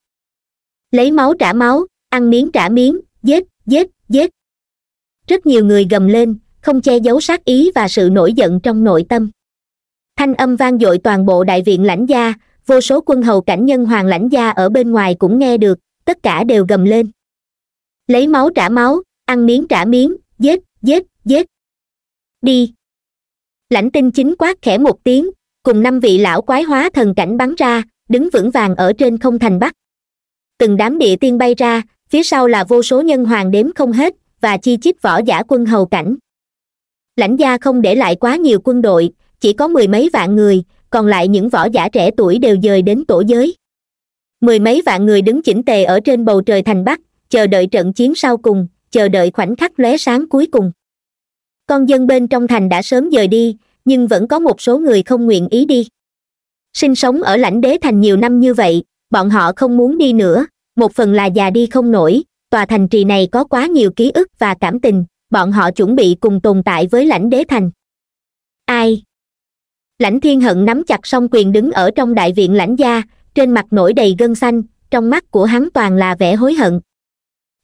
lấy máu trả máu ăn miếng trả miếng giết giết giết rất nhiều người gầm lên không che giấu sát ý và sự nổi giận trong nội tâm thanh âm vang dội toàn bộ đại viện lãnh gia vô số quân hầu cảnh nhân hoàng lãnh gia ở bên ngoài cũng nghe được tất cả đều gầm lên lấy máu trả máu ăn miếng trả miếng giết giết giết đi lãnh tinh chính quát khẽ một tiếng cùng năm vị lão quái hóa thần cảnh bắn ra đứng vững vàng ở trên không thành bắc từng đám địa tiên bay ra phía sau là vô số nhân hoàng đếm không hết và chi chít võ giả quân hầu cảnh lãnh gia không để lại quá nhiều quân đội chỉ có mười mấy vạn người còn lại những võ giả trẻ tuổi đều dời đến tổ giới mười mấy vạn người đứng chỉnh tề ở trên bầu trời thành bắc chờ đợi trận chiến sau cùng chờ đợi khoảnh khắc lóe sáng cuối cùng con dân bên trong thành đã sớm dời đi nhưng vẫn có một số người không nguyện ý đi sinh sống ở lãnh đế thành nhiều năm như vậy bọn họ không muốn đi nữa một phần là già đi không nổi tòa thành trì này có quá nhiều ký ức và cảm tình bọn họ chuẩn bị cùng tồn tại với lãnh đế thành ai lãnh thiên hận nắm chặt song quyền đứng ở trong đại viện lãnh gia trên mặt nổi đầy gân xanh trong mắt của hắn toàn là vẻ hối hận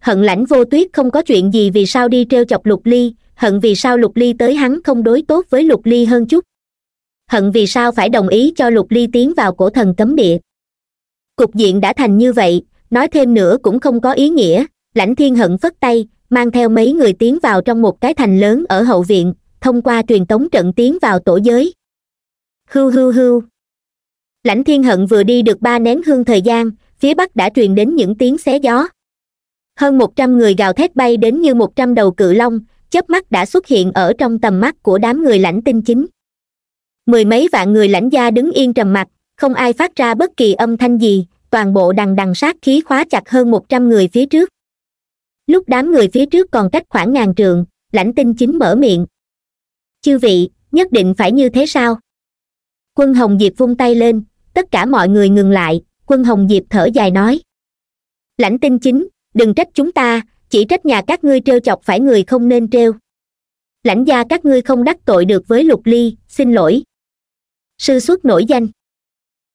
hận lãnh vô tuyết không có chuyện gì vì sao đi t chọc lục ly hận vì sao lục ly tới hắn không đối tốt với lục ly hơn chút hận vì sao phải đồng ý cho lục ly tiến vào cổ thần cấm địa cục diện đã thành như vậy nói thêm nữa cũng không có ý nghĩa lãnh thiên hận phất tay mang theo mấy người tiến vào trong một cái thành lớn ở hậu viện thông qua truyền tống trận tiến vào tổ giới hưu hưu hưu lãnh thiên hận vừa đi được ba nén hương thời gian phía bắc đã truyền đến những tiếng xé gió hơn một trăm người gào thét bay đến như một trăm đầu cự long chớp mắt đã xuất hiện ở trong tầm mắt của đám người lãnh tinh chính mười mấy vạn người lãnh gia đứng yên trầm mặc không ai phát ra bất kỳ âm thanh gì toàn bộ đằng đằng sát khí khóa chặt hơn một trăm người phía trước lúc đám người phía trước còn cách khoảng ngàn trường lãnh tinh chính mở miệng chư vị nhất định phải như thế sao quân hồng diệp vung tay lên tất cả mọi người ngừng lại quân hồng diệp thở dài nói lãnh tinh chính đừng trách chúng ta chỉ trách nhà các ngươi trêu chọc phải người không nên trêu lãnh gia các ngươi không đắc tội được với lục ly xin lỗi sư xuất nổi danh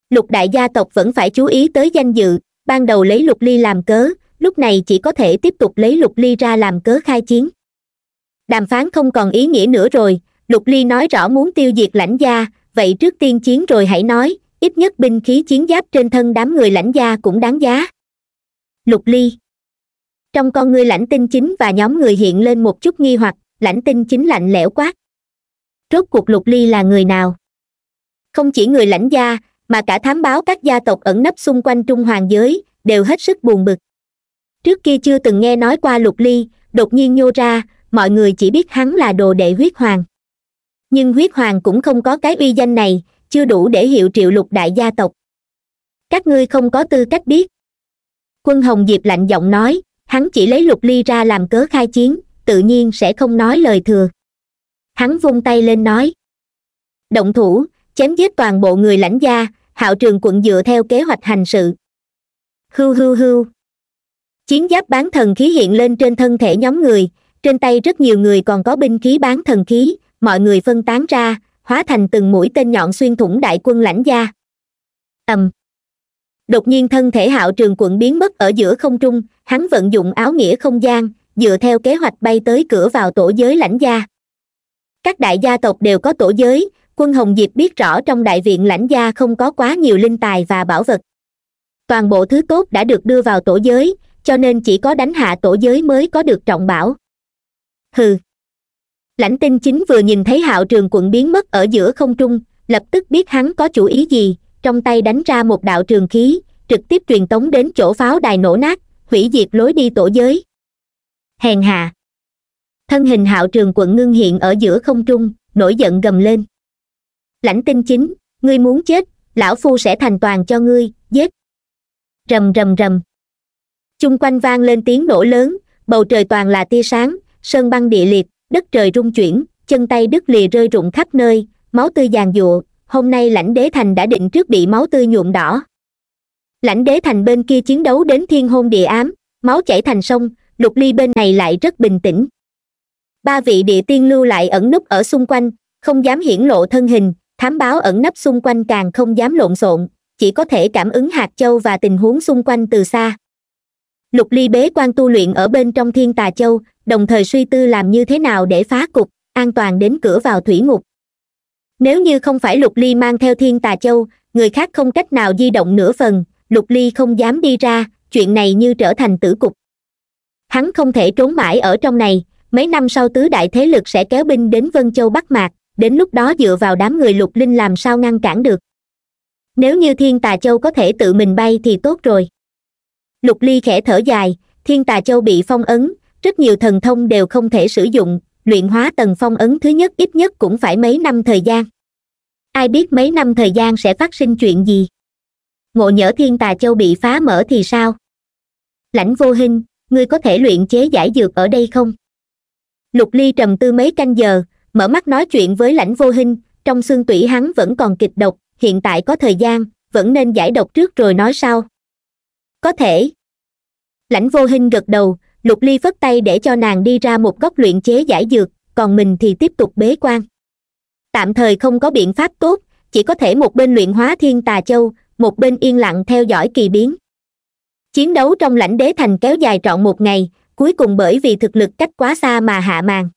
lục đại gia tộc vẫn phải chú ý tới danh dự ban đầu lấy lục ly làm cớ lúc này chỉ có thể tiếp tục lấy lục ly ra làm cớ khai chiến đàm phán không còn ý nghĩa nữa rồi lục ly nói rõ muốn tiêu diệt lãnh gia vậy trước tiên chiến rồi hãy nói ít nhất binh khí chiến giáp trên thân đám người lãnh gia cũng đáng giá lục ly trong con ngươi lãnh tinh chính và nhóm người hiện lên một chút nghi hoặc lãnh tinh chính lạnh lẽo quát rốt cuộc lục ly là người nào không chỉ người lãnh gia mà cả thám báo các gia tộc ẩn nấp xung quanh trung hoàng giới đều hết sức buồn bực trước kia chưa từng nghe nói qua lục ly đột nhiên nhô ra mọi người chỉ biết hắn là đồ đệ huyết hoàng nhưng huyết hoàng cũng không có cái uy danh này chưa đủ để hiệu triệu lục đại gia tộc các ngươi không có tư cách biết quân hồng diệp lạnh giọng nói hắn chỉ lấy lục ly ra làm cớ khai chiến tự nhiên sẽ không nói lời thừa hắn vung tay lên nói động thủ chém giết toàn bộ người lãnh gia hạo trường quận dựa theo kế hoạch hành sự hưu hưu hưu chiến giáp bán thần khí hiện lên trên thân thể nhóm người trên tay rất nhiều người còn có binh khí bán thần khí mọi người phân tán ra hóa thành từng mũi tên nhọn xuyên thủng đại quân lãnh gia ầm đột nhiên thân thể hạo trường quận biến mất ở giữa không trung hắn vận dụng áo nghĩa không gian dựa theo kế hoạch bay tới cửa vào tổ giới lãnh gia các đại gia tộc đều có tổ giới quân hồng diệp biết rõ trong đại viện lãnh gia không có quá nhiều linh tài và bảo vật toàn bộ thứ tốt đã được đưa vào tổ giới cho nên chỉ có đánh hạ tổ giới mới có được trọng bảo hừ lãnh tinh chính vừa nhìn thấy hạo trường quận biến mất ở giữa không trung lập tức biết hắn có chủ ý gì trong tay đánh ra một đạo trường khí trực tiếp truyền tống đến chỗ pháo đài nổ nát hủy diệt lối đi tổ giới hèn hạ thân hình hạo trường quận ngưng hiện ở giữa không trung nổi giận gầm lên lãnh tinh chính ngươi muốn chết lão phu sẽ thành toàn cho ngươi giết rầm rầm rầm chung quanh vang lên tiếng nổ lớn bầu trời toàn là tia sáng sơn băng địa liệt đất trời rung chuyển chân tay đứt lìa rơi rụng khắp nơi máu tươi giàn giụa hôm nay lãnh đế thành đã định trước bị máu tươi nhuộm đỏ lãnh đế thành bên kia chiến đấu đến thiên hôn địa ám máu chảy thành sông lục ly bên này lại rất bình tĩnh ba vị địa tiên lưu lại ẩn núp ở xung quanh không dám hiển lộ thân hình thám báo ẩn nấp xung quanh càng không dám lộn xộn chỉ có thể cảm ứng hạt châu và tình huống xung quanh từ xa lục ly bế quan tu luyện ở bên trong thiên tà châu đồng thời suy tư làm như thế nào để phá cục an toàn đến cửa vào thủy ngục nếu như không phải lục ly mang theo thiên tà châu người khác không cách nào di động nửa phần lục ly không dám đi ra chuyện này như trở thành tử cục hắn không thể trốn mãi ở trong này mấy năm sau tứ đại thế lực sẽ kéo binh đến vân châu bắc mạc đến lúc đó dựa vào đám người lục linh làm sao ngăn cản được nếu như thiên tà châu có thể tự mình bay thì tốt rồi lục ly khẽ thở dài thiên tà châu bị phong ấn rất nhiều thần thông đều không thể sử dụng luyện hóa tầng phong ấn thứ nhất ít nhất cũng phải mấy năm thời gian ai biết mấy năm thời gian sẽ phát sinh chuyện gì ngộ nhỡ thiên tà châu bị phá mở thì sao lãnh vô hình ngươi có thể luyện chế giải dược ở đây không lục ly trầm tư mấy canh giờ mở mắt nói chuyện với lãnh vô hình trong xương tủy hắn vẫn còn kịch độc hiện tại có thời gian vẫn nên giải độc trước rồi nói sau có thể lãnh vô hình gật đầu lục ly phất tay để cho nàng đi ra một góc luyện chế giải dược còn mình thì tiếp tục bế quan tạm thời không có biện pháp tốt chỉ có thể một bên luyện hóa thiên tà châu một bên yên lặng theo dõi kỳ biến chiến đấu trong lãnh đế thành kéo dài trọn một ngày cuối cùng bởi vì thực lực cách quá xa mà hạ màn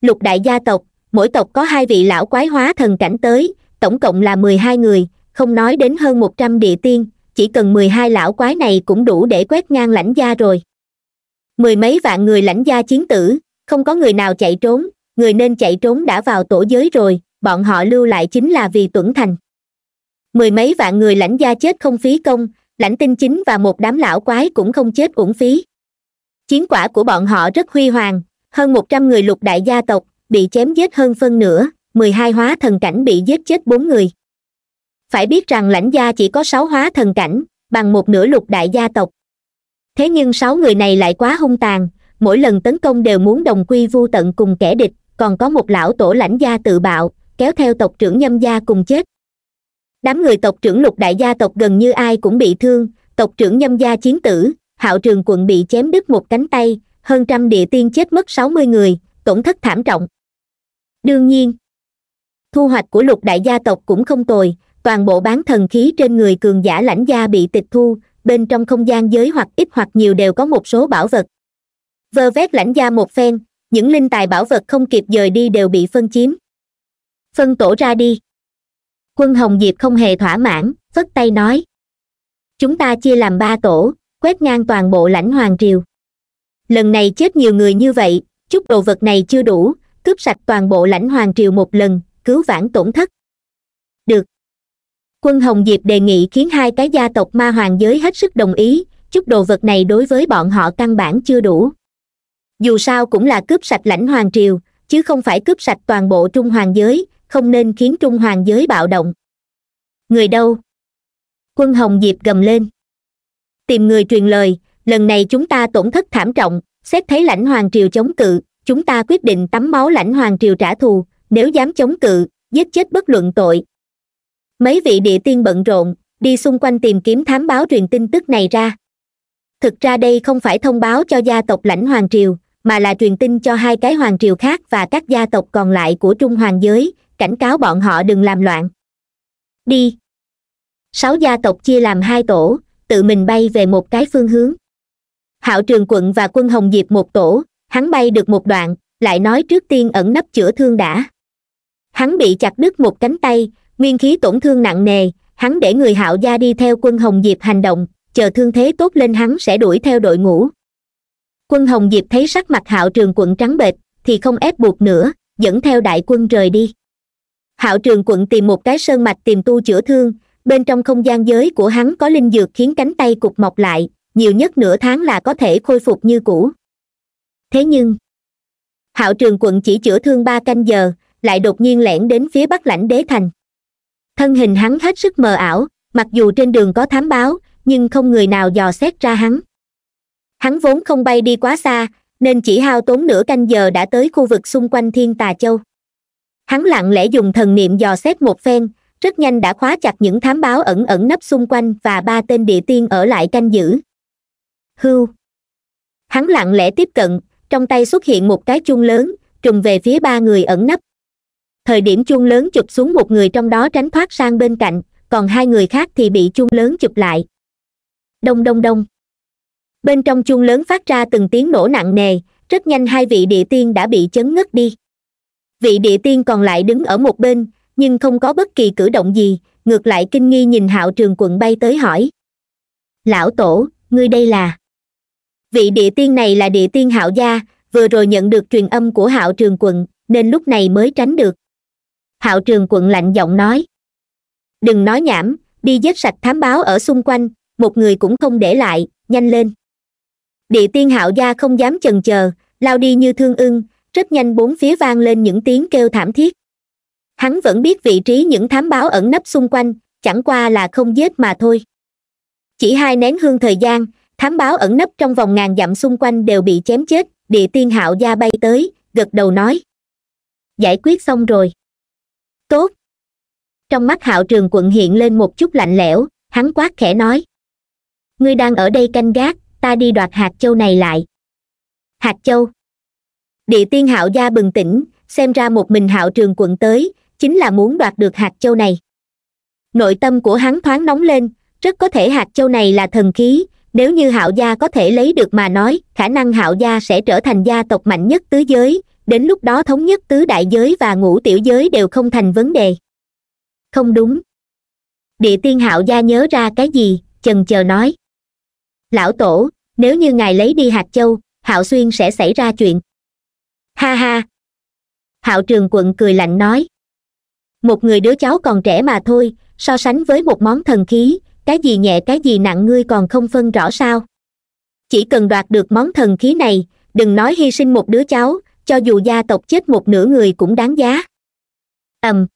lục đại gia tộc mỗi tộc có hai vị lão quái hóa thần cảnh tới tổng cộng là mười hai người không nói đến hơn một trăm địa tiên chỉ cần mười hai lão quái này cũng đủ để quét ngang lãnh gia rồi mười mấy vạn người lãnh gia chiến tử không có người nào chạy trốn người nên chạy trốn đã vào tổ giới rồi bọn họ lưu lại chính là vì tuẩn thành mười mấy vạn người lãnh gia chết không phí công lãnh tinh chính và một đám lão quái cũng không chết uổng phí chiến quả của bọn họ rất huy hoàng hơn một trăm người lục đại gia tộc bị chém giết hơn phân nửa mười hai hóa thần cảnh bị giết chết bốn người phải biết rằng lãnh gia chỉ có sáu hóa thần cảnh bằng một nửa lục đại gia tộc thế nhưng sáu người này lại quá hung tàn mỗi lần tấn công đều muốn đồng quy vu tận cùng kẻ địch còn có một lão tổ lãnh gia tự bạo kéo theo tộc trưởng nhâm gia cùng chết đám người tộc trưởng lục đại gia tộc gần như ai cũng bị thương tộc trưởng nhâm gia chiến tử hạo trường quận bị chém đứt một cánh tay hơn trăm địa tiên chết mất sáu mươi người tổn thất thảm trọng đương nhiên thu hoạch của lục đại gia tộc cũng không tồi toàn bộ bán thần khí trên người cường giả lãnh gia bị tịch thu bên trong không gian giới hoặc ít hoặc nhiều đều có một số bảo vật vơ vét lãnh gia một phen những linh tài bảo vật không kịp dời đi đều bị phân chiếm phân tổ ra đi quân hồng diệp không hề thỏa mãn phất tay nói chúng ta chia làm ba tổ quét ngang toàn bộ lãnh hoàng triều lần này chết nhiều người như vậy chút đồ vật này chưa đủ cướp sạch toàn bộ lãnh hoàng triều một lần cứu vãn tổn thất quân hồng diệp đề nghị khiến hai cái gia tộc ma hoàng giới hết sức đồng ý chút đồ vật này đối với bọn họ căn bản chưa đủ dù sao cũng là cướp sạch lãnh hoàng triều chứ không phải cướp sạch toàn bộ trung hoàng giới không nên khiến trung hoàng giới bạo động người đâu quân hồng diệp gầm lên tìm người truyền lời lần này chúng ta tổn thất thảm trọng xét thấy lãnh hoàng triều chống cự chúng ta quyết định tắm máu lãnh hoàng triều trả thù nếu dám chống cự giết chết bất luận tội mấy vị địa tiên bận rộn đi xung quanh tìm kiếm thám báo truyền tin tức này ra thực ra đây không phải thông báo cho gia tộc lãnh hoàng triều mà là truyền tin cho hai cái hoàng triều khác và các gia tộc còn lại của trung hoàng giới cảnh cáo bọn họ đừng làm loạn đi sáu gia tộc chia làm hai tổ tự mình bay về một cái phương hướng hạo trường quận và quân hồng diệp một tổ hắn bay được một đoạn lại nói trước tiên ẩn nấp chữa thương đã hắn bị chặt đứt một cánh tay nguyên khí tổn thương nặng nề hắn để người hạo gia đi theo quân hồng diệp hành động chờ thương thế tốt lên hắn sẽ đuổi theo đội ngũ quân hồng diệp thấy sắc mặt hạo trường quận trắng bệch thì không ép buộc nữa dẫn theo đại quân rời đi hạo trường quận tìm một cái sơn mạch tìm tu chữa thương bên trong không gian giới của hắn có linh dược khiến cánh tay cục mọc lại nhiều nhất nửa tháng là có thể khôi phục như cũ thế nhưng hạo trường quận chỉ chữa thương ba canh giờ lại đột nhiên lẻn đến phía bắc lãnh đế thành thân hình hắn hết sức mờ ảo mặc dù trên đường có thám báo nhưng không người nào dò xét ra hắn hắn vốn không bay đi quá xa nên chỉ hao tốn nửa canh giờ đã tới khu vực xung quanh thiên tà châu hắn lặng lẽ dùng thần niệm dò xét một phen rất nhanh đã khóa chặt những thám báo ẩn ẩn nấp xung quanh và ba tên địa tiên ở lại canh giữ hưu hắn lặng lẽ tiếp cận trong tay xuất hiện một cái chuông lớn trùng về phía ba người ẩn nấp thời điểm chuông lớn chụp xuống một người trong đó tránh thoát sang bên cạnh còn hai người khác thì bị chuông lớn chụp lại đông đông đông bên trong chuông lớn phát ra từng tiếng nổ nặng nề rất nhanh hai vị địa tiên đã bị chấn ngất đi vị địa tiên còn lại đứng ở một bên nhưng không có bất kỳ cử động gì ngược lại kinh nghi nhìn hạo trường quận bay tới hỏi lão tổ ngươi đây là vị địa tiên này là địa tiên hạo gia vừa rồi nhận được truyền âm của hạo trường quận nên lúc này mới tránh được hạo trường quận lạnh giọng nói đừng nói nhảm đi giết sạch thám báo ở xung quanh một người cũng không để lại nhanh lên địa tiên hạo gia không dám chần chờ lao đi như thương ưng rất nhanh bốn phía vang lên những tiếng kêu thảm thiết hắn vẫn biết vị trí những thám báo ẩn nấp xung quanh chẳng qua là không giết mà thôi chỉ hai nén hương thời gian thám báo ẩn nấp trong vòng ngàn dặm xung quanh đều bị chém chết địa tiên hạo gia bay tới gật đầu nói giải quyết xong rồi tốt trong mắt hạo trường quận hiện lên một chút lạnh lẽo hắn quát khẽ nói ngươi đang ở đây canh gác ta đi đoạt hạt châu này lại hạt châu địa tiên hạo gia bừng tỉnh xem ra một mình hạo trường quận tới chính là muốn đoạt được hạt châu này nội tâm của hắn thoáng nóng lên rất có thể hạt châu này là thần khí nếu như hạo gia có thể lấy được mà nói khả năng hạo gia sẽ trở thành gia tộc mạnh nhất tứ giới đến lúc đó thống nhất tứ đại giới và ngũ tiểu giới đều không thành vấn đề không đúng địa tiên hạo gia nhớ ra cái gì chần chờ nói lão tổ nếu như ngài lấy đi hạt châu hạo xuyên sẽ xảy ra chuyện ha ha hạo trường quận cười lạnh nói một người đứa cháu còn trẻ mà thôi so sánh với một món thần khí cái gì nhẹ cái gì nặng ngươi còn không phân rõ sao chỉ cần đoạt được món thần khí này đừng nói hy sinh một đứa cháu cho dù gia tộc chết một nửa người cũng đáng giá ầm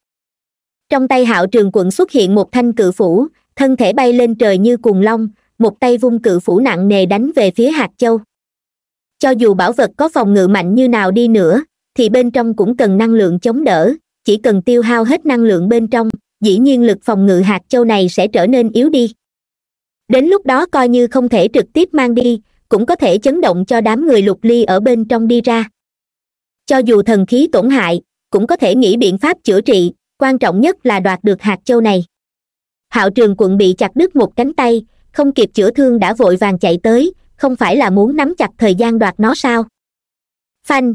trong tay hạo trường quận xuất hiện một thanh cự phủ thân thể bay lên trời như cuồng long một tay vung cự phủ nặng nề đánh về phía hạt châu cho dù bảo vật có phòng ngự mạnh như nào đi nữa thì bên trong cũng cần năng lượng chống đỡ chỉ cần tiêu hao hết năng lượng bên trong dĩ nhiên lực phòng ngự hạt châu này sẽ trở nên yếu đi đến lúc đó coi như không thể trực tiếp mang đi cũng có thể chấn động cho đám người lục ly ở bên trong đi ra cho dù thần khí tổn hại cũng có thể nghĩ biện pháp chữa trị quan trọng nhất là đoạt được hạt châu này hạo trường quận bị chặt đứt một cánh tay không kịp chữa thương đã vội vàng chạy tới không phải là muốn nắm chặt thời gian đoạt nó sao phanh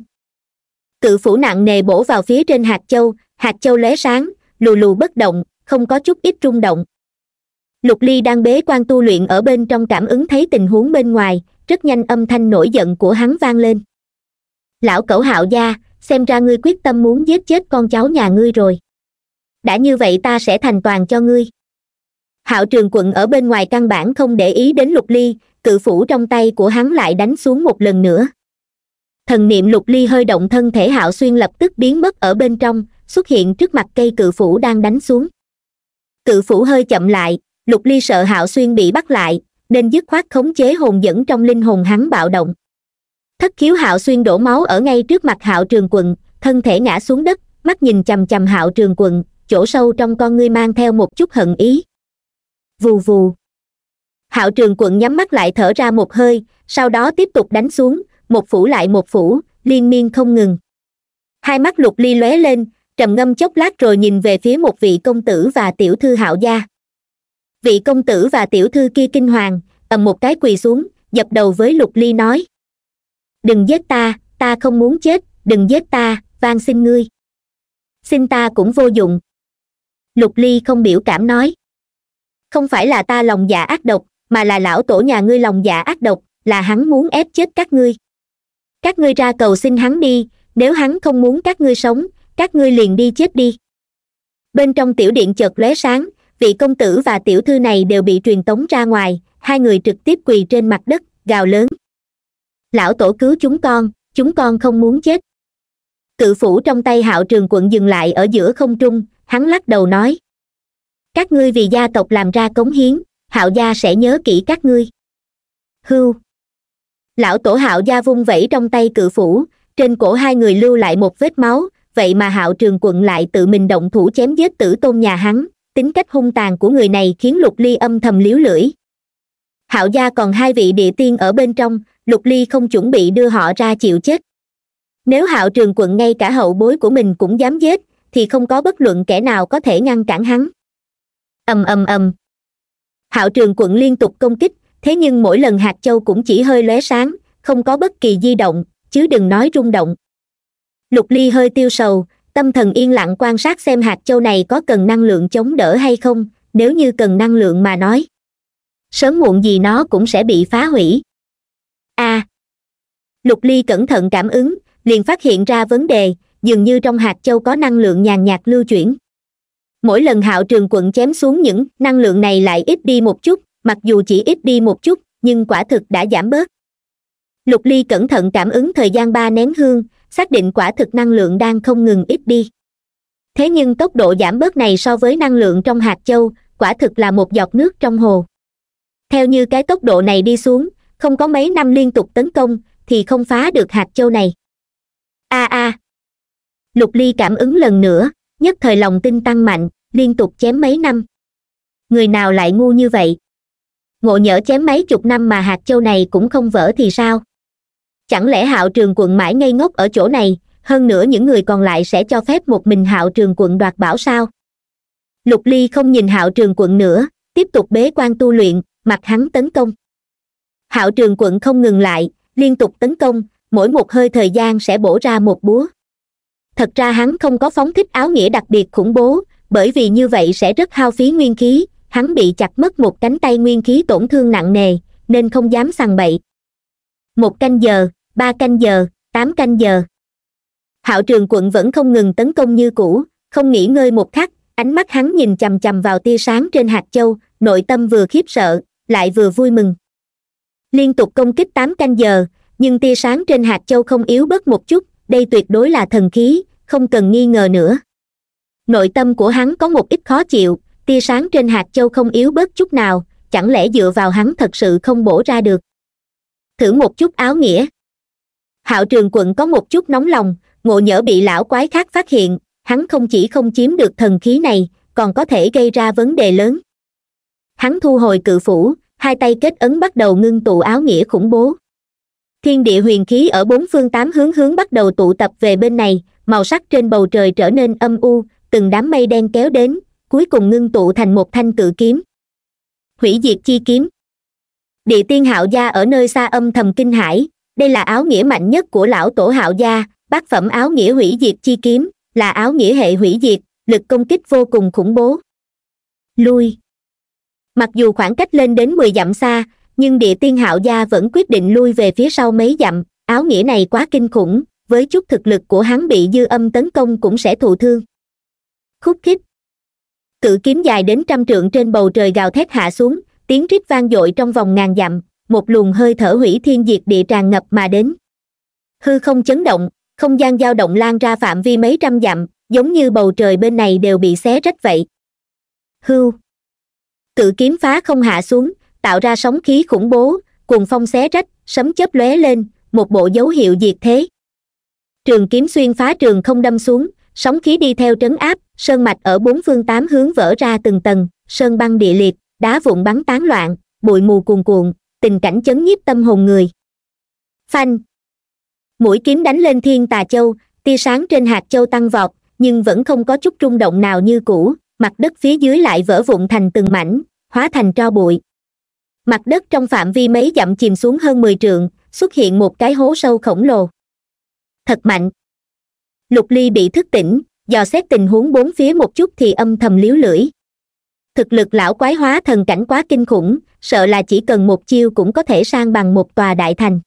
cự phủ nặng nề bổ vào phía trên hạt châu hạt châu lóe sáng lù lù bất động không có chút ít rung động lục ly đang bế quan tu luyện ở bên trong cảm ứng thấy tình huống bên ngoài rất nhanh âm thanh nổi giận của hắn vang lên lão cẩu hạo gia xem ra ngươi quyết tâm muốn giết chết con cháu nhà ngươi rồi đã như vậy ta sẽ thành toàn cho ngươi hạo trường quận ở bên ngoài căn bản không để ý đến lục ly cự phủ trong tay của hắn lại đánh xuống một lần nữa thần niệm lục ly hơi động thân thể hạo xuyên lập tức biến mất ở bên trong xuất hiện trước mặt cây cự phủ đang đánh xuống cự phủ hơi chậm lại lục ly sợ hạo xuyên bị bắt lại nên dứt khoát khống chế hồn dẫn trong linh hồn hắn bạo động thất khiếu hạo xuyên đổ máu ở ngay trước mặt hạo trường quận thân thể ngã xuống đất mắt nhìn chằm chằm hạo trường quận chỗ sâu trong con ngươi mang theo một chút hận ý vù vù hạo trường quận nhắm mắt lại thở ra một hơi sau đó tiếp tục đánh xuống một phủ lại một phủ liên miên không ngừng hai mắt lục ly lóe lên trầm ngâm chốc lát rồi nhìn về phía một vị công tử và tiểu thư hạo gia vị công tử và tiểu thư kia kinh hoàng ầm một cái quỳ xuống dập đầu với lục ly nói đừng giết ta ta không muốn chết đừng giết ta van xin ngươi xin ta cũng vô dụng lục ly không biểu cảm nói không phải là ta lòng dạ ác độc mà là lão tổ nhà ngươi lòng dạ ác độc là hắn muốn ép chết các ngươi các ngươi ra cầu xin hắn đi nếu hắn không muốn các ngươi sống các ngươi liền đi chết đi bên trong tiểu điện chợt lóe sáng vị công tử và tiểu thư này đều bị truyền tống ra ngoài hai người trực tiếp quỳ trên mặt đất gào lớn lão tổ cứu chúng con chúng con không muốn chết cự phủ trong tay hạo trường quận dừng lại ở giữa không trung hắn lắc đầu nói các ngươi vì gia tộc làm ra cống hiến hạo gia sẽ nhớ kỹ các ngươi hưu lão tổ hạo gia vung vẩy trong tay cự phủ trên cổ hai người lưu lại một vết máu vậy mà hạo trường quận lại tự mình động thủ chém giết tử tôn nhà hắn tính cách hung tàn của người này khiến lục ly âm thầm liếu lưỡi hạo gia còn hai vị địa tiên ở bên trong lục ly không chuẩn bị đưa họ ra chịu chết nếu hạo trường quận ngay cả hậu bối của mình cũng dám giết thì không có bất luận kẻ nào có thể ngăn cản hắn ầm ầm ầm hạo trường quận liên tục công kích thế nhưng mỗi lần hạt châu cũng chỉ hơi lóe sáng không có bất kỳ di động chứ đừng nói rung động lục ly hơi tiêu sầu tâm thần yên lặng quan sát xem hạt châu này có cần năng lượng chống đỡ hay không nếu như cần năng lượng mà nói sớm muộn gì nó cũng sẽ bị phá hủy a à. lục ly cẩn thận cảm ứng liền phát hiện ra vấn đề dường như trong hạt châu có năng lượng nhàn nhạt lưu chuyển mỗi lần hạo trường quận chém xuống những năng lượng này lại ít đi một chút mặc dù chỉ ít đi một chút nhưng quả thực đã giảm bớt lục ly cẩn thận cảm ứng thời gian ba nén hương xác định quả thực năng lượng đang không ngừng ít đi thế nhưng tốc độ giảm bớt này so với năng lượng trong hạt châu quả thực là một giọt nước trong hồ theo như cái tốc độ này đi xuống không có mấy năm liên tục tấn công thì không phá được hạt châu này a à, a à. lục ly cảm ứng lần nữa nhất thời lòng tin tăng mạnh liên tục chém mấy năm người nào lại ngu như vậy ngộ nhỡ chém mấy chục năm mà hạt châu này cũng không vỡ thì sao chẳng lẽ hạo trường quận mãi ngây ngốc ở chỗ này hơn nữa những người còn lại sẽ cho phép một mình hạo trường quận đoạt bảo sao lục ly không nhìn hạo trường quận nữa tiếp tục bế quan tu luyện mặt hắn tấn công hạo trường quận không ngừng lại liên tục tấn công mỗi một hơi thời gian sẽ bổ ra một búa thật ra hắn không có phóng thích áo nghĩa đặc biệt khủng bố bởi vì như vậy sẽ rất hao phí nguyên khí hắn bị chặt mất một cánh tay nguyên khí tổn thương nặng nề nên không dám sằng bậy một canh giờ ba canh giờ tám canh giờ hạo trường quận vẫn không ngừng tấn công như cũ không nghỉ ngơi một khắc ánh mắt hắn nhìn chằm chằm vào tia sáng trên hạt châu nội tâm vừa khiếp sợ lại vừa vui mừng liên tục công kích tám canh giờ nhưng tia sáng trên hạt châu không yếu bớt một chút đây tuyệt đối là thần khí không cần nghi ngờ nữa nội tâm của hắn có một ít khó chịu tia sáng trên hạt châu không yếu bớt chút nào chẳng lẽ dựa vào hắn thật sự không bổ ra được thử một chút áo nghĩa hạo trường quận có một chút nóng lòng ngộ nhỡ bị lão quái khác phát hiện hắn không chỉ không chiếm được thần khí này còn có thể gây ra vấn đề lớn hắn thu hồi cự phủ hai tay kết ấn bắt đầu ngưng tụ áo nghĩa khủng bố thiên địa huyền khí ở bốn phương tám hướng hướng bắt đầu tụ tập về bên này màu sắc trên bầu trời trở nên âm u từng đám mây đen kéo đến cuối cùng ngưng tụ thành một thanh cự kiếm hủy diệt chi kiếm địa tiên hạo gia ở nơi xa âm thầm kinh hải đây là áo nghĩa mạnh nhất của lão tổ hạo gia bát phẩm áo nghĩa hủy diệt chi kiếm là áo nghĩa hệ hủy diệt lực công kích vô cùng khủng bố lui mặc dù khoảng cách lên đến mười dặm xa nhưng địa tiên hạo gia vẫn quyết định lui về phía sau mấy dặm áo nghĩa này quá kinh khủng với chút thực lực của hắn bị dư âm tấn công cũng sẽ thụ thương khúc khích cự kiếm dài đến trăm trượng trên bầu trời gào thét hạ xuống tiếng rít vang dội trong vòng ngàn dặm một luồng hơi thở hủy thiên diệt địa tràn ngập mà đến hư không chấn động không gian dao động lan ra phạm vi mấy trăm dặm giống như bầu trời bên này đều bị xé rách vậy hưu cự kiếm phá không hạ xuống tạo ra sóng khí khủng bố cuồng phong xé rách sấm chớp lóe lên một bộ dấu hiệu diệt thế trường kiếm xuyên phá trường không đâm xuống sóng khí đi theo trấn áp sơn mạch ở bốn phương tám hướng vỡ ra từng tầng sơn băng địa liệt đá vụn bắn tán loạn bụi mù cuồn cuộn tình cảnh chấn nhiếp tâm hồn người phanh mũi kiếm đánh lên thiên tà châu tia sáng trên hạt châu tăng vọt nhưng vẫn không có chút rung động nào như cũ mặt đất phía dưới lại vỡ vụn thành từng mảnh hóa thành tro bụi mặt đất trong phạm vi mấy dặm chìm xuống hơn mười trượng xuất hiện một cái hố sâu khổng lồ thật mạnh lục ly bị thức tỉnh dò xét tình huống bốn phía một chút thì âm thầm liếu lưỡi thực lực lão quái hóa thần cảnh quá kinh khủng sợ là chỉ cần một chiêu cũng có thể sang bằng một tòa đại thành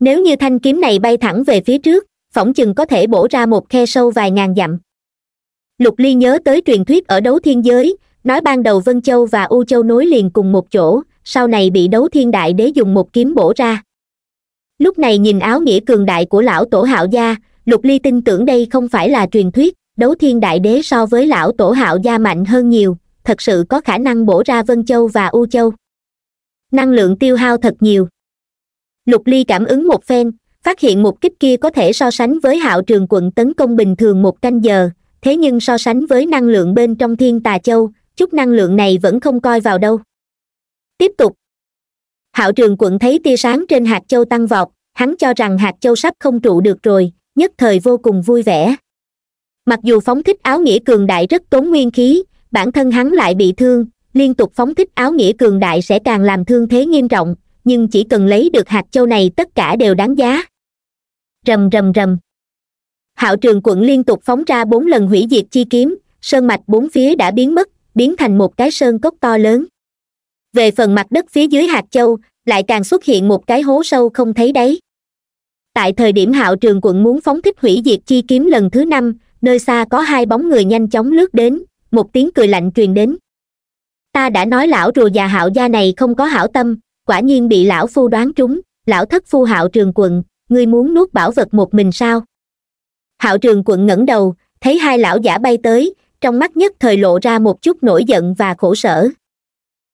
nếu như thanh kiếm này bay thẳng về phía trước phỏng chừng có thể bổ ra một khe sâu vài ngàn dặm lục ly nhớ tới truyền thuyết ở đấu thiên giới nói ban đầu vân châu và u châu nối liền cùng một chỗ sau này bị đấu thiên đại đế dùng một kiếm bổ ra lúc này nhìn áo nghĩa cường đại của lão tổ hạo gia lục ly tin tưởng đây không phải là truyền thuyết đấu thiên đại đế so với lão tổ hạo gia mạnh hơn nhiều thật sự có khả năng bổ ra vân châu và u châu năng lượng tiêu hao thật nhiều lục ly cảm ứng một phen phát hiện một kích kia có thể so sánh với hạo trường quận tấn công bình thường một canh giờ thế nhưng so sánh với năng lượng bên trong thiên tà châu chút năng lượng này vẫn không coi vào đâu tiếp tục hạo trường quận thấy tia sáng trên hạt châu tăng vọt hắn cho rằng hạt châu sắp không trụ được rồi nhất thời vô cùng vui vẻ mặc dù phóng thích áo nghĩa cường đại rất tốn nguyên khí bản thân hắn lại bị thương liên tục phóng thích áo nghĩa cường đại sẽ càng làm thương thế nghiêm trọng nhưng chỉ cần lấy được hạt châu này tất cả đều đáng giá rầm rầm rầm hạo trường quận liên tục phóng ra bốn lần hủy diệt chi kiếm sơn mạch bốn phía đã biến mất biến thành một cái sơn cốc to lớn về phần mặt đất phía dưới hạt châu lại càng xuất hiện một cái hố sâu không thấy đáy tại thời điểm hạo trường quận muốn phóng thích hủy diệt chi kiếm lần thứ năm nơi xa có hai bóng người nhanh chóng lướt đến một tiếng cười lạnh truyền đến ta đã nói lão rùa già hạo gia này không có hảo tâm quả nhiên bị lão phu đoán trúng lão thất phu hạo trường quận ngươi muốn nuốt bảo vật một mình sao hạo trường quận ngẩng đầu thấy hai lão giả bay tới trong mắt nhất thời lộ ra một chút nổi giận và khổ sở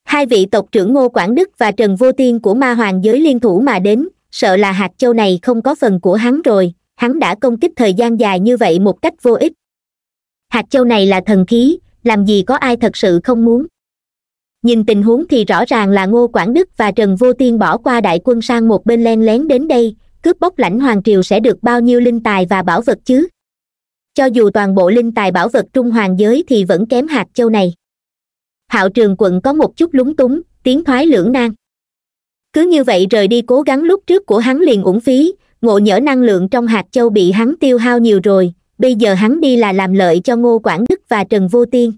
hai vị tộc trưởng ngô quảng đức và trần vô tiên của ma hoàng giới liên thủ mà đến sợ là hạt châu này không có phần của hắn rồi hắn đã công kích thời gian dài như vậy một cách vô ích hạt châu này là thần khí làm gì có ai thật sự không muốn nhìn tình huống thì rõ ràng là ngô quảng đức và trần vô tiên bỏ qua đại quân sang một bên len lén đến đây cướp bóc lãnh hoàng triều sẽ được bao nhiêu linh tài và bảo vật chứ cho dù toàn bộ linh tài bảo vật trung hoàng giới thì vẫn kém hạt châu này hạo trường quận có một chút lúng túng tiến thoái lưỡng nan cứ như vậy rời đi cố gắng lúc trước của hắn liền uổng phí ngộ nhỡ năng lượng trong hạt châu bị hắn tiêu hao nhiều rồi bây giờ hắn đi là làm lợi cho ngô quảng đức và trần vô tiên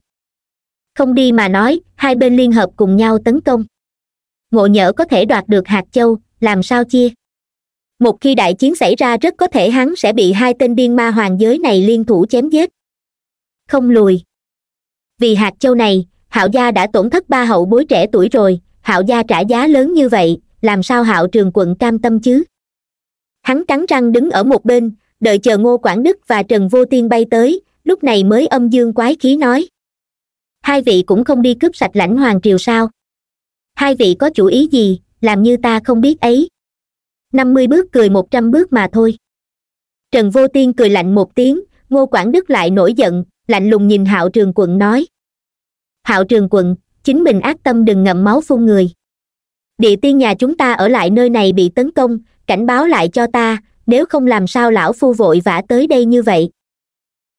không đi mà nói hai bên liên hợp cùng nhau tấn công ngộ nhỡ có thể đoạt được hạt châu làm sao chia một khi đại chiến xảy ra rất có thể hắn sẽ bị hai tên điên ma hoàng giới này liên thủ chém giết không lùi vì hạt châu này hạo gia đã tổn thất ba hậu bối trẻ tuổi rồi hạo gia trả giá lớn như vậy làm sao hạo trường quận cam tâm chứ hắn cắn răng đứng ở một bên đợi chờ ngô quảng đức và trần vô tiên bay tới lúc này mới âm dương quái khí nói hai vị cũng không đi cướp sạch lãnh hoàng triều sao hai vị có chủ ý gì làm như ta không biết ấy năm mươi bước cười một trăm bước mà thôi trần vô tiên cười lạnh một tiếng ngô quảng đức lại nổi giận lạnh lùng nhìn hạo trường quận nói hạo trường quận chính mình ác tâm đừng ngậm máu phun người địa tiên nhà chúng ta ở lại nơi này bị tấn công cảnh báo lại cho ta nếu không làm sao lão phu vội vã tới đây như vậy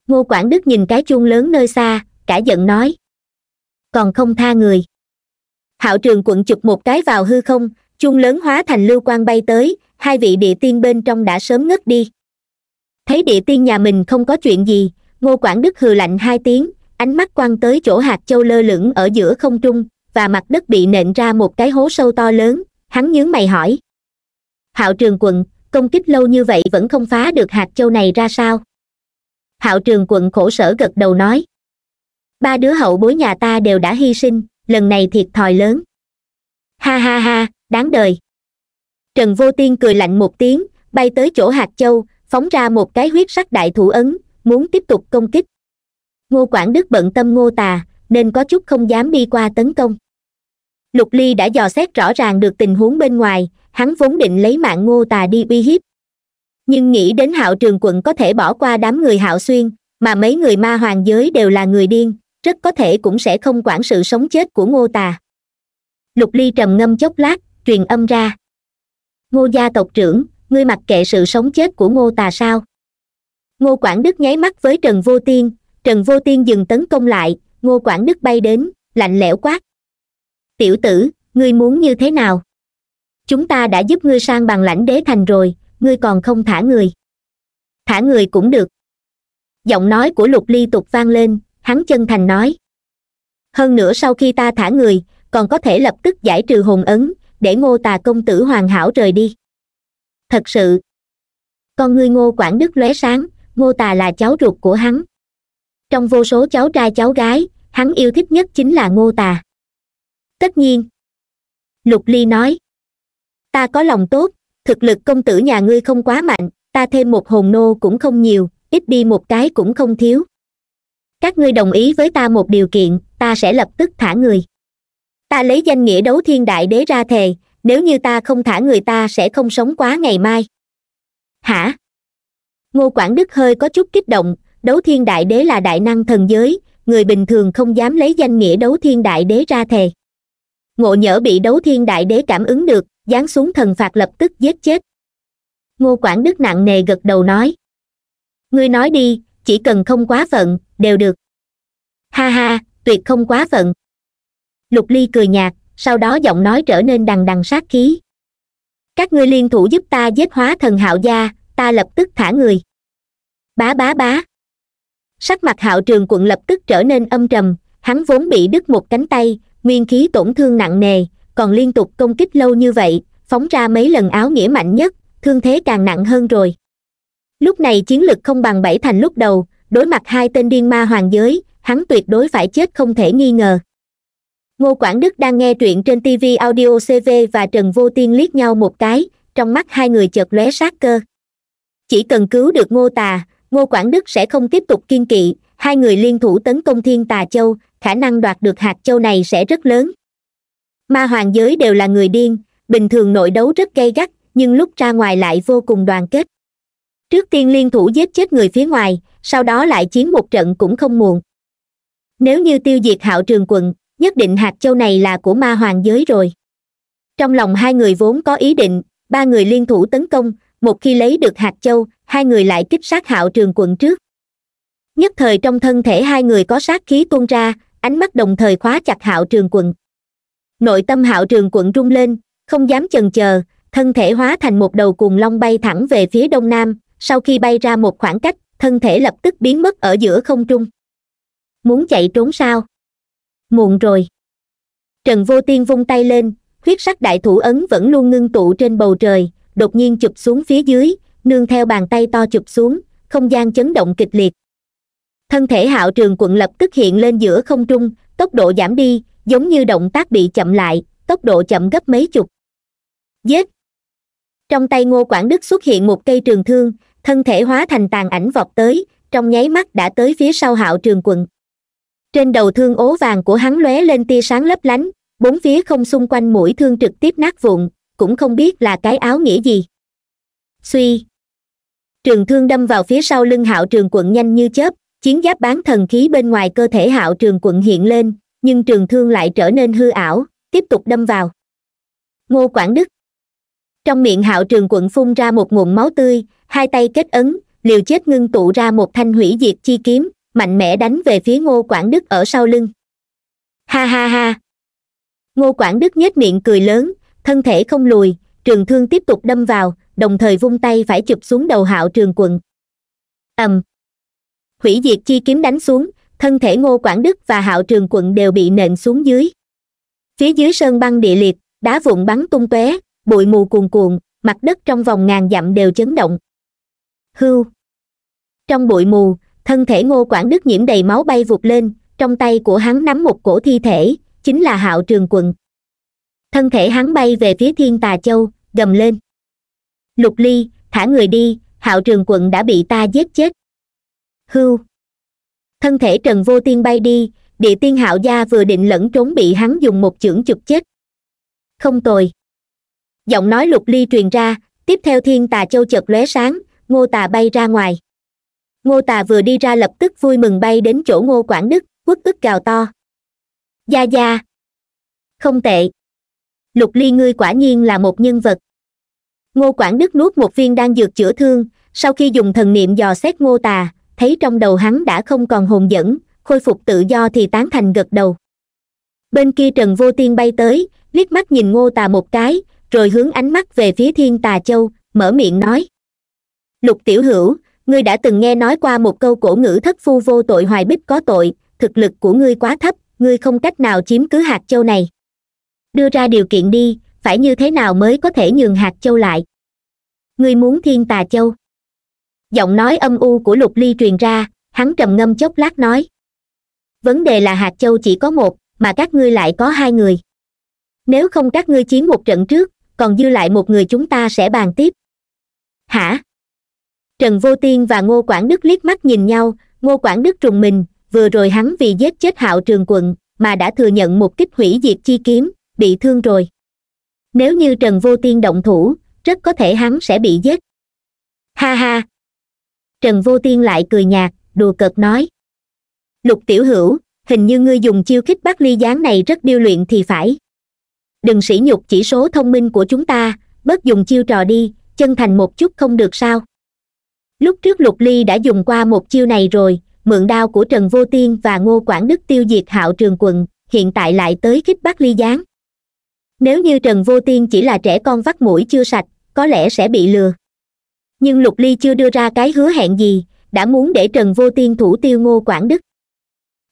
ngô quảng đức nhìn cái chuông lớn nơi xa cả giận nói còn không tha người hạo trường quận chụp một cái vào hư không chung lớn hóa thành lưu quan bay tới hai vị địa tiên bên trong đã sớm ngất đi thấy địa tiên nhà mình không có chuyện gì ngô quảng đức hừ lạnh hai tiếng ánh mắt quan tới chỗ hạt châu lơ lửng ở giữa không trung và mặt đất bị nện ra một cái hố sâu to lớn hắn nhướng mày hỏi hạo trường quận công kích lâu như vậy vẫn không phá được hạt châu này ra sao hạo trường quận khổ sở gật đầu nói ba đứa hậu bối nhà ta đều đã hy sinh lần này thiệt thòi lớn ha ha ha đáng đời trần vô tiên cười lạnh một tiếng bay tới chỗ hạt châu phóng ra một cái huyết sắc đại thủ ấn muốn tiếp tục công kích ngô quảng đức bận tâm ngô tà nên có chút không dám đi qua tấn công lục ly đã dò xét rõ ràng được tình huống bên ngoài hắn vốn định lấy mạng ngô tà đi uy hiếp nhưng nghĩ đến hạo trường quận có thể bỏ qua đám người hạo xuyên mà mấy người ma hoàng giới đều là người điên rất có thể cũng sẽ không quản sự sống chết của ngô tà lục ly trầm ngâm chốc lát truyền âm ra ngô gia tộc trưởng ngươi mặc kệ sự sống chết của ngô tà sao ngô quảng đức nháy mắt với trần vô tiên trần vô tiên dừng tấn công lại ngô quảng đức bay đến lạnh lẽo quát tiểu tử ngươi muốn như thế nào chúng ta đã giúp ngươi sang bằng lãnh đế thành rồi ngươi còn không thả người thả người cũng được giọng nói của lục ly tục vang lên hắn chân thành nói hơn nữa sau khi ta thả người còn có thể lập tức giải trừ hồn ấn để ngô tà công tử hoàn hảo rời đi thật sự con ngươi ngô Quản đức lóe sáng ngô tà là cháu ruột của hắn trong vô số cháu trai cháu gái hắn yêu thích nhất chính là ngô tà tất nhiên lục ly nói ta có lòng tốt thực lực công tử nhà ngươi không quá mạnh ta thêm một hồn nô cũng không nhiều ít đi một cái cũng không thiếu các ngươi đồng ý với ta một điều kiện ta sẽ lập tức thả người ta lấy danh nghĩa đấu thiên đại đế ra thề nếu như ta không thả người ta sẽ không sống quá ngày mai hả ngô quảng đức hơi có chút kích động đấu thiên đại đế là đại năng thần giới người bình thường không dám lấy danh nghĩa đấu thiên đại đế ra thề ngộ nhỡ bị đấu thiên đại đế cảm ứng được giáng xuống thần phạt lập tức giết chết ngô quảng đức nặng nề gật đầu nói ngươi nói đi chỉ cần không quá phận đều được ha ha tuyệt không quá phận lục ly cười nhạt sau đó giọng nói trở nên đằng đằng sát khí các ngươi liên thủ giúp ta giết hóa thần hạo gia ta lập tức thả người bá bá bá sắc mặt hạo trường quận lập tức trở nên âm trầm hắn vốn bị đứt một cánh tay nguyên khí tổn thương nặng nề còn liên tục công kích lâu như vậy phóng ra mấy lần áo nghĩa mạnh nhất thương thế càng nặng hơn rồi lúc này chiến lực không bằng bảy thành lúc đầu đối mặt hai tên điên ma hoàng giới hắn tuyệt đối phải chết không thể nghi ngờ ngô quảng đức đang nghe truyện trên tv audio cv và trần vô tiên liếc nhau một cái trong mắt hai người chợt lóe sát cơ chỉ cần cứu được ngô tà ngô quảng đức sẽ không tiếp tục kiên kỵ hai người liên thủ tấn công thiên tà châu khả năng đoạt được hạt châu này sẽ rất lớn ma hoàng giới đều là người điên bình thường nội đấu rất gay gắt nhưng lúc ra ngoài lại vô cùng đoàn kết trước tiên liên thủ giết chết người phía ngoài sau đó lại chiến một trận cũng không muộn nếu như tiêu diệt hạo trường quận nhất định hạt châu này là của ma hoàng giới rồi trong lòng hai người vốn có ý định ba người liên thủ tấn công một khi lấy được hạt châu hai người lại kích sát hạo trường quận trước nhất thời trong thân thể hai người có sát khí tuôn ra ánh mắt đồng thời khóa chặt hạo trường quận nội tâm hạo trường quận rung lên không dám chần chờ thân thể hóa thành một đầu cuồng long bay thẳng về phía đông nam sau khi bay ra một khoảng cách thân thể lập tức biến mất ở giữa không trung muốn chạy trốn sao muộn rồi trần vô tiên vung tay lên huyết sắc đại thủ ấn vẫn luôn ngưng tụ trên bầu trời đột nhiên chụp xuống phía dưới nương theo bàn tay to chụp xuống không gian chấn động kịch liệt thân thể hạo trường quận lập tức hiện lên giữa không trung tốc độ giảm đi giống như động tác bị chậm lại tốc độ chậm gấp mấy chục giết trong tay ngô quảng đức xuất hiện một cây trường thương thân thể hóa thành tàn ảnh vọt tới trong nháy mắt đã tới phía sau hạo trường quận trên đầu thương ố vàng của hắn lóe lên tia sáng lấp lánh bốn phía không xung quanh mũi thương trực tiếp nát vụn cũng không biết là cái áo nghĩa gì suy trường thương đâm vào phía sau lưng hạo trường quận nhanh như chớp chiến giáp bán thần khí bên ngoài cơ thể hạo trường quận hiện lên nhưng trường thương lại trở nên hư ảo tiếp tục đâm vào ngô quảng đức trong miệng hạo trường quận phun ra một nguồn máu tươi hai tay kết ấn liều chết ngưng tụ ra một thanh hủy diệt chi kiếm mạnh mẽ đánh về phía ngô quảng đức ở sau lưng ha ha ha ngô quảng đức nhếch miệng cười lớn thân thể không lùi trường thương tiếp tục đâm vào đồng thời vung tay phải chụp xuống đầu hạo trường quận ầm um. hủy diệt chi kiếm đánh xuống thân thể ngô quảng đức và hạo trường quận đều bị nện xuống dưới phía dưới sơn băng địa liệt đá vụn bắn tung tóe bụi mù cuồn cuộn mặt đất trong vòng ngàn dặm đều chấn động hưu trong bụi mù thân thể ngô quảng đức nhiễm đầy máu bay vụt lên trong tay của hắn nắm một cổ thi thể chính là hạo trường quận thân thể hắn bay về phía thiên tà châu gầm lên lục ly thả người đi hạo trường quận đã bị ta giết chết hưu thân thể trần vô tiên bay đi địa tiên hạo gia vừa định lẫn trốn bị hắn dùng một chưởng chụp chết không tồi giọng nói lục ly truyền ra tiếp theo thiên tà châu chợt lóe sáng ngô tà bay ra ngoài ngô tà vừa đi ra lập tức vui mừng bay đến chỗ ngô quảng đức quất ức gào to gia gia không tệ lục ly ngươi quả nhiên là một nhân vật ngô quảng đức nuốt một viên đan dược chữa thương sau khi dùng thần niệm dò xét ngô tà thấy trong đầu hắn đã không còn hồn dẫn khôi phục tự do thì tán thành gật đầu bên kia trần vô tiên bay tới liếc mắt nhìn ngô tà một cái rồi hướng ánh mắt về phía thiên tà châu mở miệng nói lục tiểu hữu ngươi đã từng nghe nói qua một câu cổ ngữ thất phu vô tội hoài bích có tội thực lực của ngươi quá thấp ngươi không cách nào chiếm cứ hạt châu này đưa ra điều kiện đi phải như thế nào mới có thể nhường hạt châu lại ngươi muốn thiên tà châu giọng nói âm u của lục ly truyền ra hắn trầm ngâm chốc lát nói vấn đề là hạt châu chỉ có một mà các ngươi lại có hai người nếu không các ngươi chiến một trận trước còn dư lại một người chúng ta sẽ bàn tiếp hả trần vô tiên và ngô quảng đức liếc mắt nhìn nhau ngô quảng đức trùng mình vừa rồi hắn vì giết chết hạo trường quận mà đã thừa nhận một kích hủy diệt chi kiếm bị thương rồi nếu như trần vô tiên động thủ rất có thể hắn sẽ bị giết ha ha trần vô tiên lại cười nhạt đùa cợt nói lục tiểu hữu hình như ngươi dùng chiêu khích bác ly gián này rất điêu luyện thì phải đừng sỉ nhục chỉ số thông minh của chúng ta bớt dùng chiêu trò đi chân thành một chút không được sao lúc trước lục ly đã dùng qua một chiêu này rồi mượn đao của trần vô tiên và ngô quảng đức tiêu diệt hạo trường quận hiện tại lại tới khích bắt ly gián nếu như trần vô tiên chỉ là trẻ con vắt mũi chưa sạch có lẽ sẽ bị lừa nhưng lục ly chưa đưa ra cái hứa hẹn gì đã muốn để trần vô tiên thủ tiêu ngô quảng đức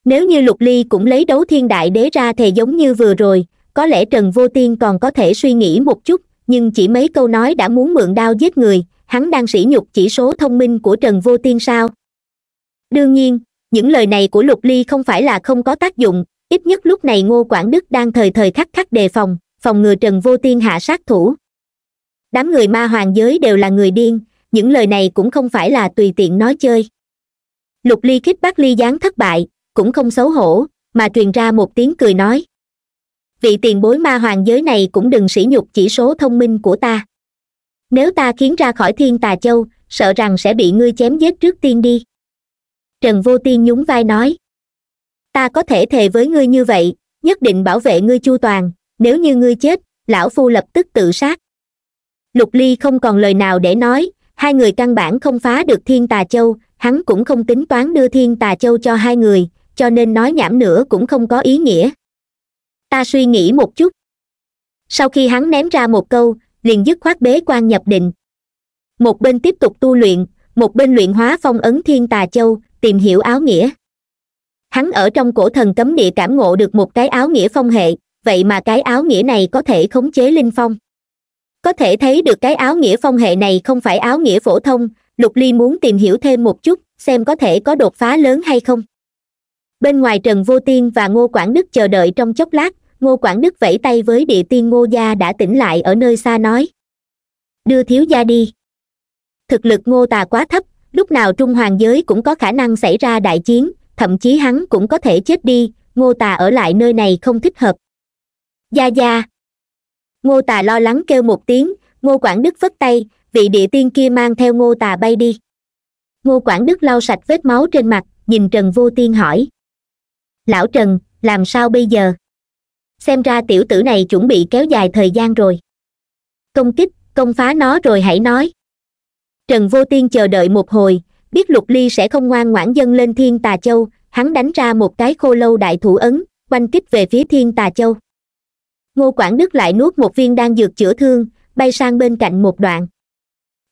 nếu như lục ly cũng lấy đấu thiên đại đế ra thì giống như vừa rồi có lẽ trần vô tiên còn có thể suy nghĩ một chút nhưng chỉ mấy câu nói đã muốn mượn đao giết người hắn đang sỉ nhục chỉ số thông minh của trần vô tiên sao đương nhiên những lời này của lục ly không phải là không có tác dụng ít nhất lúc này ngô quảng đức đang thời thời khắc khắc đề phòng phòng ngừa trần vô tiên hạ sát thủ đám người ma hoàng giới đều là người điên những lời này cũng không phải là tùy tiện nói chơi lục ly khích bác ly gián thất bại cũng không xấu hổ mà truyền ra một tiếng cười nói vị tiền bối ma hoàng giới này cũng đừng sỉ nhục chỉ số thông minh của ta nếu ta khiến ra khỏi thiên tà châu sợ rằng sẽ bị ngươi chém giết trước tiên đi trần vô tiên nhún vai nói ta có thể thề với ngươi như vậy nhất định bảo vệ ngươi chu toàn nếu như ngươi chết lão phu lập tức tự sát lục ly không còn lời nào để nói hai người căn bản không phá được thiên tà châu hắn cũng không tính toán đưa thiên tà châu cho hai người cho nên nói nhảm nữa cũng không có ý nghĩa ta suy nghĩ một chút sau khi hắn ném ra một câu liền dứt khoát bế quan nhập định một bên tiếp tục tu luyện một bên luyện hóa phong ấn thiên tà châu tìm hiểu áo nghĩa hắn ở trong cổ thần cấm địa cảm ngộ được một cái áo nghĩa phong hệ vậy mà cái áo nghĩa này có thể khống chế linh phong có thể thấy được cái áo nghĩa phong hệ này không phải áo nghĩa phổ thông lục ly muốn tìm hiểu thêm một chút xem có thể có đột phá lớn hay không bên ngoài trần vô tiên và ngô quảng đức chờ đợi trong chốc lát ngô quảng đức vẫy tay với địa tiên ngô gia đã tỉnh lại ở nơi xa nói đưa thiếu gia đi thực lực ngô tà quá thấp lúc nào trung hoàng giới cũng có khả năng xảy ra đại chiến thậm chí hắn cũng có thể chết đi ngô tà ở lại nơi này không thích hợp gia gia ngô tà lo lắng kêu một tiếng ngô quảng đức vất tay vị địa tiên kia mang theo ngô tà bay đi ngô quảng đức lau sạch vết máu trên mặt nhìn trần vô tiên hỏi lão trần làm sao bây giờ xem ra tiểu tử này chuẩn bị kéo dài thời gian rồi công kích công phá nó rồi hãy nói trần vô tiên chờ đợi một hồi biết lục ly sẽ không ngoan ngoãn dâng lên thiên tà châu hắn đánh ra một cái khô lâu đại thủ ấn quanh kích về phía thiên tà châu ngô quảng đức lại nuốt một viên đan dược chữa thương bay sang bên cạnh một đoạn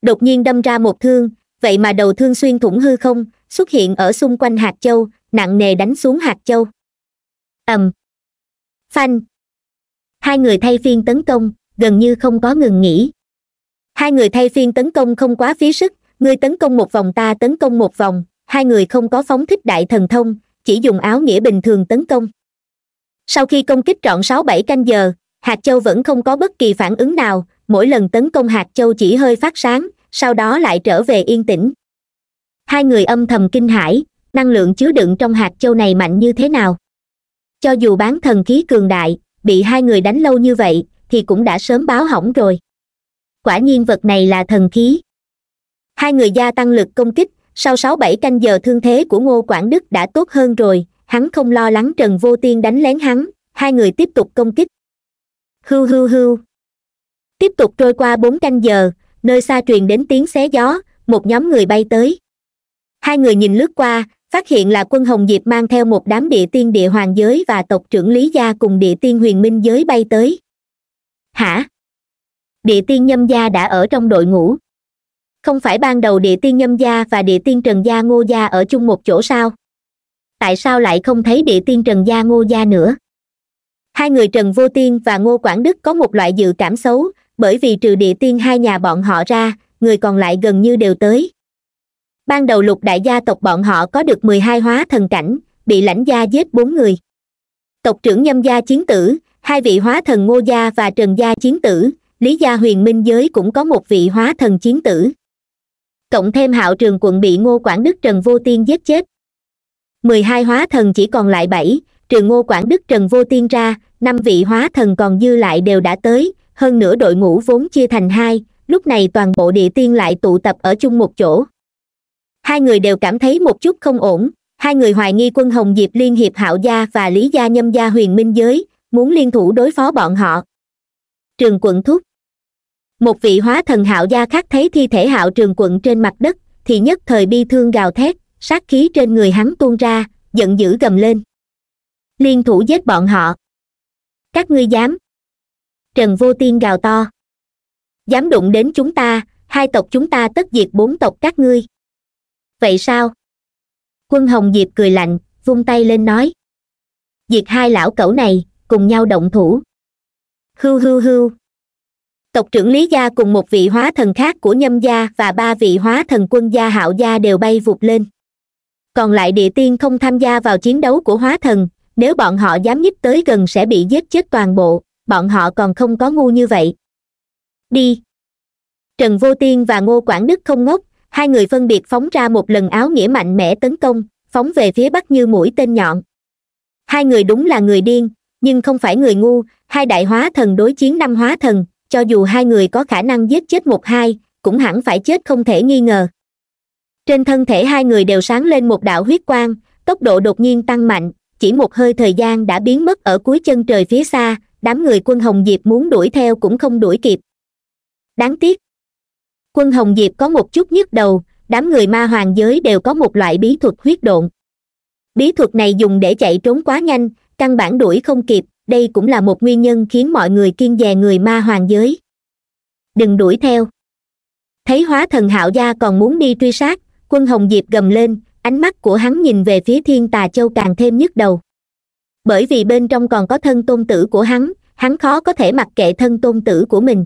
đột nhiên đâm ra một thương vậy mà đầu thương xuyên thủng hư không xuất hiện ở xung quanh hạt châu nặng nề đánh xuống hạt châu ầm phanh hai người thay phiên tấn công gần như không có ngừng nghỉ hai người thay phiên tấn công không quá phí sức người tấn công một vòng ta tấn công một vòng hai người không có phóng thích đại thần thông chỉ dùng áo nghĩa bình thường tấn công sau khi công kích trọn sáu bảy canh giờ hạt châu vẫn không có bất kỳ phản ứng nào mỗi lần tấn công hạt châu chỉ hơi phát sáng sau đó lại trở về yên tĩnh hai người âm thầm kinh hãi năng lượng chứa đựng trong hạt châu này mạnh như thế nào cho dù bán thần khí cường đại bị hai người đánh lâu như vậy thì cũng đã sớm báo hỏng rồi quả nhiên vật này là thần khí hai người gia tăng lực công kích sau sáu bảy canh giờ thương thế của ngô quảng đức đã tốt hơn rồi hắn không lo lắng trần vô tiên đánh lén hắn hai người tiếp tục công kích Hư hư hư. tiếp tục trôi qua bốn canh giờ nơi xa truyền đến tiếng xé gió một nhóm người bay tới hai người nhìn lướt qua phát hiện là quân hồng diệp mang theo một đám địa tiên địa hoàng giới và tộc trưởng lý gia cùng địa tiên huyền minh giới bay tới hả địa tiên nhâm gia đã ở trong đội ngũ không phải ban đầu địa tiên nhâm gia và địa tiên trần gia ngô gia ở chung một chỗ sao tại sao lại không thấy địa tiên trần gia ngô gia nữa hai người trần vô tiên và ngô quảng đức có một loại dự cảm xấu bởi vì trừ địa tiên hai nhà bọn họ ra người còn lại gần như đều tới ban đầu lục đại gia tộc bọn họ có được mười hai hóa thần cảnh bị lãnh gia giết bốn người tộc trưởng nhâm gia chiến tử hai vị hóa thần ngô gia và trần gia chiến tử lý gia huyền minh giới cũng có một vị hóa thần chiến tử cộng thêm hạo trường quận bị ngô quảng đức trần vô tiên giết chết mười hai hóa thần chỉ còn lại bảy trường ngô quảng đức trần vô tiên ra năm vị hóa thần còn dư lại đều đã tới hơn nữa đội ngũ vốn chia thành hai lúc này toàn bộ địa tiên lại tụ tập ở chung một chỗ hai người đều cảm thấy một chút không ổn hai người hoài nghi quân hồng diệp liên hiệp hạo gia và lý gia nhâm gia huyền minh giới muốn liên thủ đối phó bọn họ trường quận thúc một vị hóa thần hạo gia khác thấy thi thể hạo trường quận trên mặt đất thì nhất thời bi thương gào thét sát khí trên người hắn tuôn ra giận dữ gầm lên liên thủ giết bọn họ các ngươi dám trần vô tiên gào to dám đụng đến chúng ta hai tộc chúng ta tất diệt bốn tộc các ngươi vậy sao quân hồng diệp cười lạnh vung tay lên nói diệt hai lão cẩu này cùng nhau động thủ hưu hưu hưu tộc trưởng lý gia cùng một vị hóa thần khác của nhâm gia và ba vị hóa thần quân gia hạo gia đều bay vụt lên còn lại địa tiên không tham gia vào chiến đấu của hóa thần nếu bọn họ dám nhích tới gần sẽ bị giết chết toàn bộ bọn họ còn không có ngu như vậy đi trần vô tiên và ngô quảng đức không ngốc hai người phân biệt phóng ra một lần áo nghĩa mạnh mẽ tấn công phóng về phía bắc như mũi tên nhọn hai người đúng là người điên nhưng không phải người ngu hai đại hóa thần đối chiến năm hóa thần cho dù hai người có khả năng giết chết một hai cũng hẳn phải chết không thể nghi ngờ trên thân thể hai người đều sáng lên một đạo huyết quang tốc độ đột nhiên tăng mạnh chỉ một hơi thời gian đã biến mất ở cuối chân trời phía xa đám người quân hồng diệp muốn đuổi theo cũng không đuổi kịp đáng tiếc quân hồng diệp có một chút nhức đầu đám người ma hoàng giới đều có một loại bí thuật huyết độn bí thuật này dùng để chạy trốn quá nhanh căn bản đuổi không kịp đây cũng là một nguyên nhân khiến mọi người kiên dè người ma hoàng giới đừng đuổi theo thấy hóa thần hạo gia còn muốn đi truy sát quân hồng diệp gầm lên ánh mắt của hắn nhìn về phía thiên tà châu càng thêm nhức đầu bởi vì bên trong còn có thân tôn tử của hắn hắn khó có thể mặc kệ thân tôn tử của mình